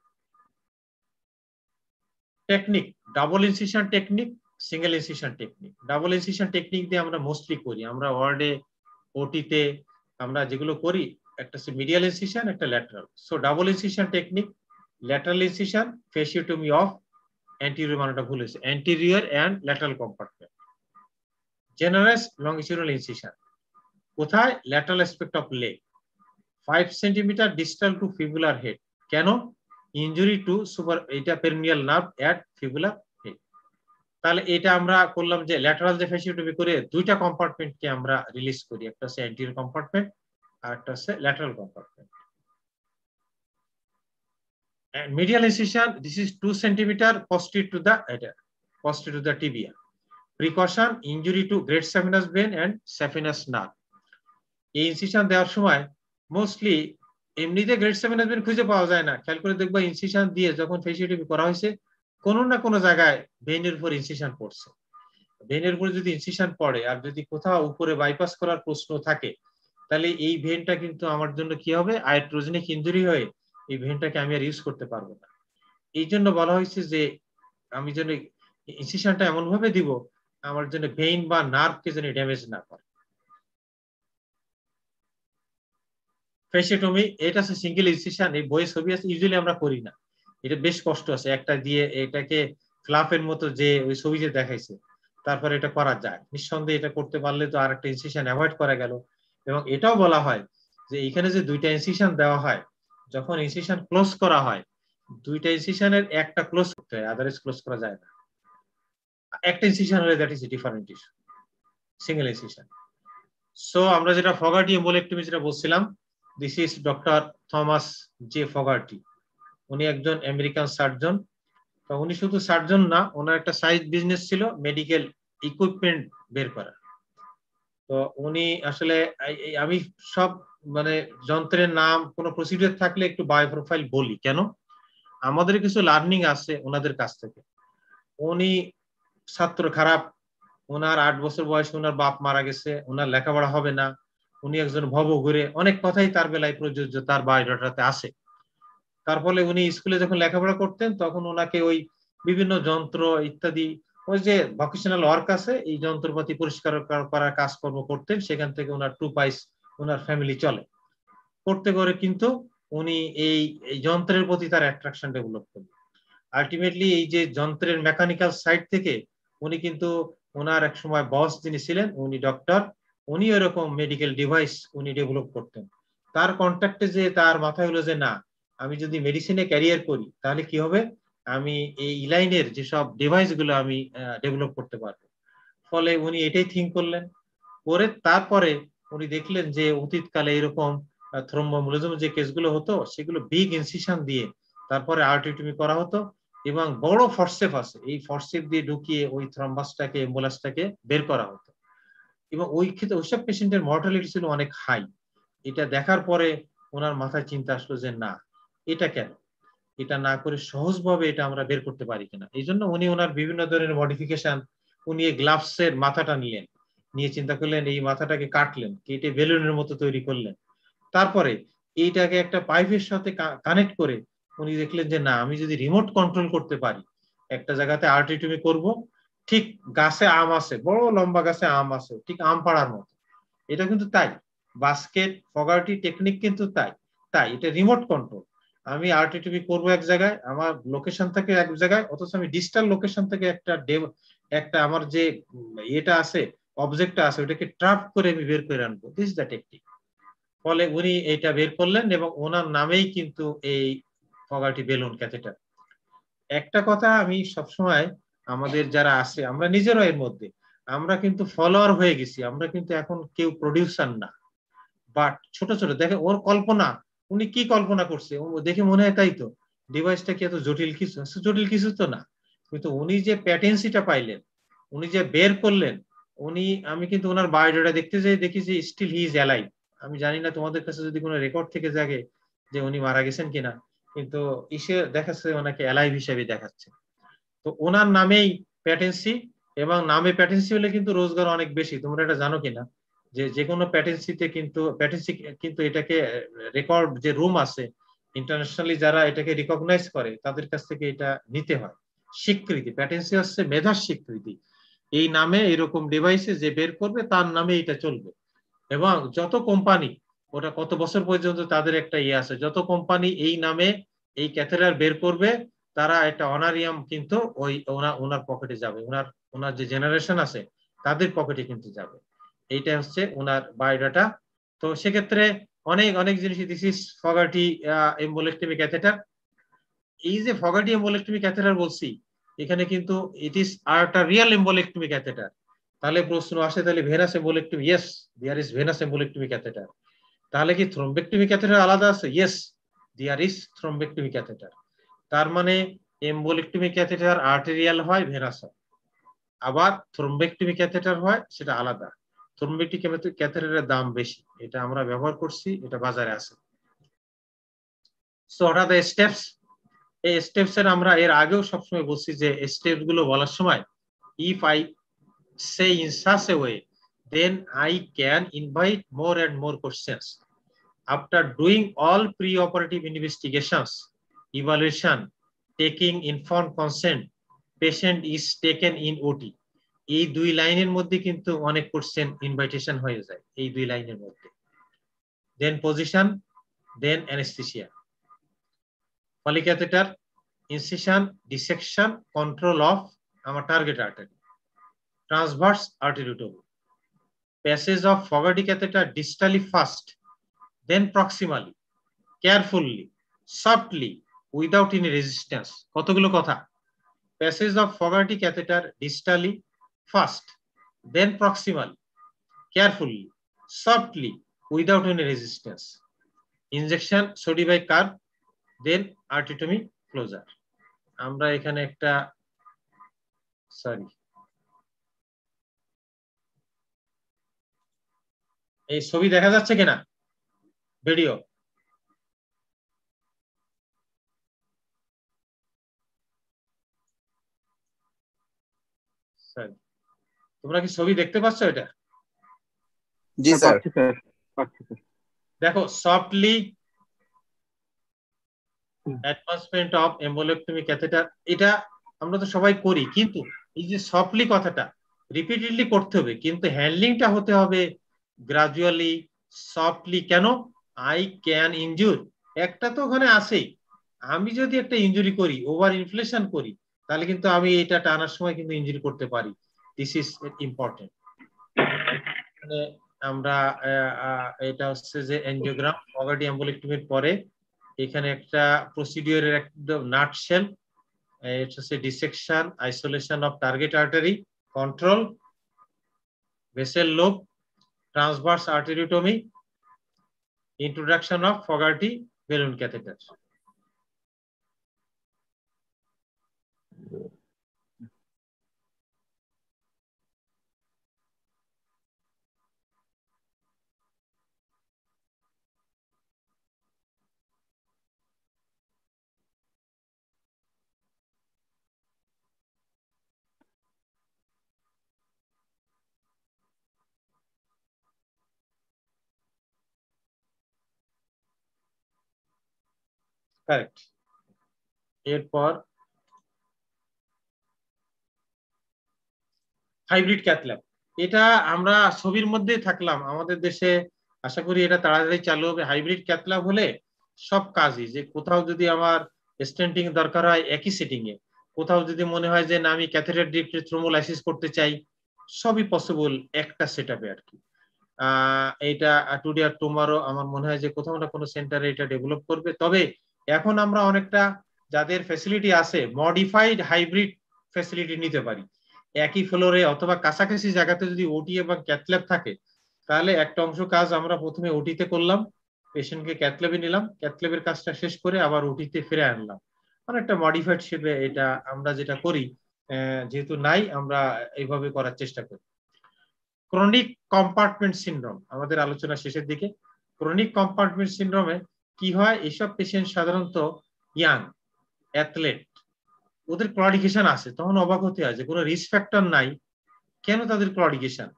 Speaker 1: technique double incision technique single incision technique double incision technique দিয়ে আমরা মোস্টলি করি আমরা ওয়ার্ডে ওটিতে আমরা যেগুলো করি একটা মিডিয়াল ইনসিশন একটা lateral so double incision technique lateral incision fasciotomy of anterior মানেটা ভুল হয়েছে anterior and lateral compartment generous longitudinal incision কোথায় lateral aspect of leg 5 cm distal to fibular head কেন ইনজুরি টু সুপার এটা peroneal nerve at fibular head তাহলে এটা আমরা করলাম যে ল্যাটারাল যে ফেসিওটমি করে দুইটা কম্পার্টমেন্টকে আমরা রিলিজ করি একটা হচ্ছে অ্যান্টিরিয়র কম্পার্টমেন্ট আর একটা হচ্ছে lateral compartment medial incision this is 2 centimetre posted to the এটা posted to the tibia precaution injury to great saphenous brain and saphenous nerve এই ইনসিশন দেওয়ার সময় মোস্টলি এমনিতে গ্রেট স্যাফিনাস ব্রেন খুঁজে পাওয়া যায় না খেয়াল করে দেখবো ইনসিশন দিয়ে যখন ফেসিলিটি করা হয়েছে কোনো না কোনো জায়গায় ভেনের উপর ইনসিশন পড়ছে ভেনের উপরে যদি ইনসিশন পড়ে আর যদি কোথাও উপরে বাইপাস করার প্রশ্ন থাকে তাহলে এই ভেনটা কিন্তু আমার জন্য কি হবে আইট্রোজেনিক ইঞ্জুরি হয়ে এই ভেনটাকে আমি আর ইউজ করতে পারবো না এই জন্য বলা হয়েছে যে আমি যেন ইনসিশনটা এমন ভাবে দিব আমার জন্য ভেইন বা নার্ভকে যেন ড্যামেজ না করে ফেসিটোমি এটা হচ্ছে সিঙ্গেল ইনসিশন এই বই ছবি আছে ইউজুয়ালি আমরা করি না এটা বেশ কষ্ট আছে একটা দিয়ে এটাকে ফ্লাফের মতো যে ওই ছবি যে দেখাইছে তারপরে এটা করা যায় নিঃসন্দেহে এটা করতে পারলে তো আর একটা ইনসিশন অ্যাভয়েড করা গেল এবং এটাও বলা হয় যে এখানে যে দুইটা ইনসিশন দেওয়া হয় যখন ইনসিশন ক্লোজ করা হয় দুইটা ইনসিশনের একটা ক্লোজ করতে হয় আদারস ক্লোজ করা যায় না একটা ইনসিশন হলে that is different issue single incision so আমরা যেটা ফগার্টি এম্বোলেক্টমি যেটা বলছিলাম this is doctor Thomas J Fogarty উনি একজন আমেরিকান সার্জন তো উনি শুধু সার্জন না ওনার একটা সাইজ বিজনেস ছিল মেডিকেল ইকুইপমেন্ট বের করা তো উনি আসলে আমি সব মানে যন্ত্রের নাম কোনো প্রসিডিওর থাকলে একটু বায়োপ্রোফাইল বলি কেন আমাদের কিছু লার্নিং আছে ওনাদের কাছ থেকে উনি ছাত্র খারাপ ওনার আট বছর বয়সে ওনার বাপ মারা গেছে ওনার লেখাপড়া হবে না উনি একজন ভব ঘুরে অনেক কথাই তার বেলায় প্রযোজ্য তার বায়োডাটাতে আসে তার ফলে উনি স্কুলে যখন লেখাপড়া করতেন তখন ওনাকে ওই বিভিন্ন যন্ত্র ইত্যাদি ওই যে ভকেশনাল ওয়ার্ক আছে এই যন্ত্রপাতি পরিষ্কার করার কাজকর্ম করতেন সেখান থেকে ওনার টু পাইস ওনার ফ্যামিলি চলে করতে করে কিন্তু উনি এই যন্ত্রের প্রতি তার অ্যাট্রাকশন ডেভেলপ করলেন আলটিমেটলি এই যে যন্ত্রের মেকানিক্যাল সাইড থেকে উনি কিন্তু ওনার এক সময় বস যিনি ছিলেন উনি ডক্টর উনি ওরকম মেডিকেল ডিভাইস উনি ডেভেলপ করতেন তার কন্ট্যাক্টে যে তার মাথায় হলো যে না আমি যদি মেডিসিনে ক্যারিয়ার করি তাহলে কি হবে আমি এই ইলাইনের যেসব ডিভাইস গুলো আমি ডেভেলপ করতে পারবো ফলে উনি এটাই থিঙ্ক করলেন করে তারপরে উনি দেখলেন যে অতীতকালে এরকম থ্রম্বোমুলিজম যে কেসগুলো হতো সেগুলো বিগ ইনসিশন দিয়ে তারপরে আর্টিটমি e করা হতো এবং বড় ফরসেপ আছে এই ফরসেপ দিয়ে ঢুকিয়ে ওই থ্রম্বাসটাকে এম্বুলাসটাকে বের করা হতো এবং ওই ক্ষেত্রে ওইসব পেশেন্টের মর্টালিটি ছিল অনেক হাই এটা দেখার পরে ওনার মাথায় চিন্তা আসলো যে না এটা কেন এটা না করে সহজভাবে এটা আমরা বের করতে পারি কিনা এই জন্য উনি ওনার বিভিন্ন ধরনের মডিফিকেশন উনি গ্লাভসের মাথাটা নিলেন নিয়ে চিন্তা করলেন এই মাথাটাকে কাটলেন কেটে বেলুনের মতো তৈরি করলেন তারপরে এইটাকে একটা পাইপের সাথে কানেক্ট করে উনি দেখলেন যে না আমি যদি রিমোট কন্ট্রোল করতে পারি একটা জায়গাতে আর্টিটিউমি করব ঠিক গাছে আম আছে বড় লম্বা গাছে আম আছে ঠিক আম পাড়ার মতো এটা কিন্তু তাই বাস্কেট ফগারটি টেকনিক কিন্তু তাই তাই এটা রিমোট কন্ট্রোল আমি আরটিটিভি করব এক জায়গায় আমার লোকেশন থেকে এক জায়গায় অথচ আমি ডিজিটাল লোকেশন থেকে একটা একটা আমার যে এটা আছে অবজেক্টটা আছে ওটাকে ট্রাপ করে আমি বের করে আনবো দিস দ্য টেকনিক ফলে উনি এটা বের করলেন এবং ওনার নামেই কিন্তু এই ফগাটি বেলুন ক্যাথেটার একটা কথা আমি সবসময় আমাদের যারা আছে আমরা নিজেরও এর মধ্যে আমরা কিন্তু ফলোয়ার হয়ে গেছি আমরা কিন্তু এখন কেউ প্রডিউসার না বাট ছোট ছোট দেখে ওর কল্পনা উনি কি কল্পনা করছে দেখে মনে হয় তাই তো ডিভাইসটা কি এত জটিল কিছু জটিল কিছু তো না কিন্তু উনি যে প্যাটেন্সিটা পাইলেন উনি যে বের করলেন উনি আমি কিন্তু ওনার বায়োডাটা দেখতে যাই দেখি যে স্টিল হি ইজ অ্যালাইভ আমি জানি না তোমাদের কাছে যদি কোনো রেকর্ড থেকে জাগে যে উনি মারা গেছেন কিনা কিন্তু ইসে দেখাচ্ছে ওনাকে অ্যালাইভ হিসেবে দেখাচ্ছে তো ওনার নামেই প্যাটেন্সি এবং নামে প্যাটেন্সি হলে কিন্তু রোজগার অনেক বেশি তোমরা এটা জানো কিনা যে যে কোনো প্যাটেন্সিতে কিন্তু প্যাটেন্সি কিন্তু এটাকে রেকর্ড যে রুম আছে ইন্টারন্যাশনালি যারা এটাকে রিকগনাইজ করে তাদের কাছ থেকে এটা নিতে হয় স্বীকৃতি প্যাটেন্সি হচ্ছে মেধার স্বীকৃতি এই নামে এরকম ডিভাইসে যে বের করবে তার নামে এটা চলবে এবং যত কোম্পানি ওটা কত বছর পর্যন্ত তাদের একটা ইয়ে আছে যত কোম্পানি এই নামে এই ক্যাথেটার বের করবে তারা একটা অনারিয়াম কিন্তু ওই ওনার ওনার পকেটে যাবে ওনার ওনার যে জেনারেশন আছে তাদের পকেটে কিন্তু যাবে এইটা হচ্ছে ওনার বায়োডাটা তো সেক্ষেত্রে অনেক অনেক জিনিস দিস ইস ফগাটি এম্বোলেক্টমি ক্যাথেটার এই যে ফগাটি এম্বোলেক্টমি ক্যাথেটার বলছি এখানে কিন্তু ইট ইস একটা রিয়েল এম্বোলেক্টমি ক্যাথেটার তাহলে প্রশ্ন আসে তাহলে venous embolectomy yes there is venous embolectomy catheter তাহলে কি থ্রম্বেক্টমি ক্যাথেটার আলাদা আছে yes there is thrombectomy catheter তার মানে এম্বোলেক্টমি ক্যাথেটার আর্টেরিয়াল হয় ভেনাস হয় আবার থ্রম্বেক্টমি ক্যাথেটার হয় সেটা আলাদা থ্রম্বেক্টিক ক্যাথেটারের দাম বেশি এটা আমরা ব্যবহার করছি এটা বাজারে আছে সো হঠাৎ স্টেপস এই স্টেপস এর আমরা এর আগেও সবসময় বলছি যে স্টেপস গুলো বলার সময় if I say in a way then I can invite more and more questions. After doing all preoperative investigations, evaluation, taking informed consent, patient is taken in OT. এই দুই লাইনের মধ্যে কিন্তু অনেক কোশ্চেন ইনভাইটেশন হয়ে যায় এই দুই লাইনের মধ্যে then position then anaesthesia poly catheter incision dissection control of আমার target artery transverse arteriotomy passage of Fogarty catheter distally first, then proximally, carefully, softly, without any resistance. কতগুলো কথা Passage of Fogarty catheter distally first, then proximally, carefully, softly, without any resistance. Injection sodium carb, then arterotomy closure. আমরা এখানে একটা sorry.
Speaker 2: এই ছবি দেখা যাচ্ছে কিনা ভিডিও তোমরা কি ছবি
Speaker 1: দেখতে পাচ্ছ এটা জি স্যার দেখো softly advancement of embolectomy catheter এটা আমরা তো সবাই করি কিন্তু এই যে সফটলি কথাটা রিপিটেডলি করতে হবে কিন্তু হ্যান্ডলিংটা হতে হবে গ্রাজুয়ালি সফটলি কেন আই ক্যান ইনজুর একটা তো ওখানে আসেই আমি যদি একটা ইঞ্জুরি করি ওভার ইনফ্লেশন করি তাহলে কিন্তু আমি এটা টানার সময় কিন্তু ইঞ্জুরি করতে পারি দিস ইজ ইম্পর্টেন্ট আমরা এটা হচ্ছে যে এনজিওগ্রাম অলরেডি অ্যাম্বুলেক্টমির পরে এখানে একটা প্রসিডিওরের একদম নাট সেল এটা হচ্ছে dissection isolation of target artery control vessel loop transverse arteriotomy, introduction of Fogarty balloon catheter.
Speaker 2: Correct. এরপর
Speaker 1: হাইব্রিড ক্যাথল্যাব এটা আমরা ছবির মধ্যে থাকলাম আমাদের দেশে আশা করি এটা তাড়াতাড়ি চালু হবে হাইব্রিড ক্যাথল্যাব হলে সব কাজই যে কোথাও যদি আমার স্টেন্টিং দরকার হয় একই সেটিং এ কোথাও যদি মনে হয় যে না আমি ক্যাথেটার ডিপ্টে থ্রোমোলাইসিস করতে চাই সবই পসিবল একটা সেট আপে আর কি এটা টুডে আর টুমারো আমার মনে হয় যে কোথাও না কোনো সেন্টারে এটা ডেভেলপ করবে তবে এখন আমরা অনেকটা যাদের ফেসিলিটি আছে মডিফাইড হাইব্রিড ফেসিলিটি নিতে পারি একই ফ্লোরে অথবা কাছাকাছি জায়গাতে যদি ওটি এবং ক্যাথল্যাব থাকে তাহলে একটা অংশ কাজ আমরা প্রথমে ওটিতে করলাম পেশেন্টকে ক্যাথল্যাবে নিলাম ক্যাথল্যাবের কাজটা শেষ করে আবার ওটিতে ফিরে আনলাম অনেকটা মডিফাইড শেপে এটা আমরা যেটা করি যেহেতু নাই আমরা এইভাবে করার চেষ্টা করি ক্রনিক কম্পার্টমেন্ট সিন্ড্রোম আমাদের আলোচনা শেষের দিকে ক্রনিক কম্পার্টমেন্ট সিন্ড্রোমে কি হয় এসব পেশেন্ট সাধারণত ইয়াং অ্যাথলেট ওদের ক্লডিকেশন আছে তখন অবাক হতে আছে কোনো রিস্ক ফ্যাক্টর নাই কেন তাদের claudication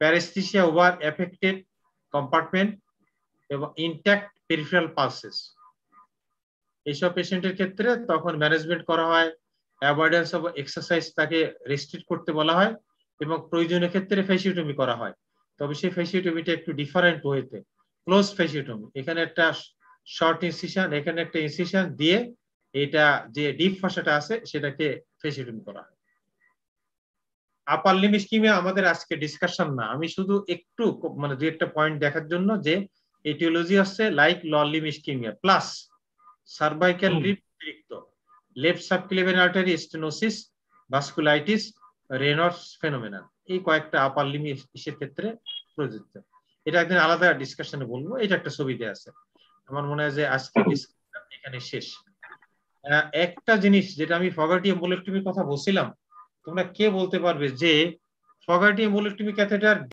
Speaker 1: paraesthesia over affected compartment এবং ইনট্যাক্ট পেরিফেরাল পালসেস এইসব পেশেন্টের ক্ষেত্রে তখন ম্যানেজমেন্ট করা হয় অ্যাভয়েডেন্স অফ এক্সারসাইজ তাকে রেস্ট্রিক্ট করতে বলা হয় এবং প্রয়োজনীয় ক্ষেত্রে ফেসিওটমি করা হয় তবে সেই ফেসিওটমিটা একটু ডিফারেন্ট ওয়েতে ক্লোজ ফেসিওটমি এখানে একটা শর্ট ইনসিশন এখানে একটা ইনসিশন দিয়ে এটা যে ডিপ ফসাটা আছে সেটাকে ফেসিডিং করা আপার লিম স্কিমে আমাদের আজকে ডিসকাশন না আমি শুধু একটু মানে দুই একটা পয়েন্ট দেখার জন্য যে এটিওলজি হচ্ছে লাইক ল limb ischaemia plus cervical rib অতিরিক্ত left subclavian artery stenosis vasculitis Raynaud's phenomena এই কয়েকটা আপার লিম ইসের ক্ষেত্রে প্রযোজ্য এটা একদিন আলাদা ডিসকাশনে বলবো এটা একটা ছবিতে আছে আমার মনে হয় যে আজকে এখানে শেষ একটা জিনিস যেটা আমি ফগার্টি মোলেকটমির কথা বলছিলাম তোমরা কে বলতে পারবে যে ফগার্টি মোলেকটমি ক্যাথেটার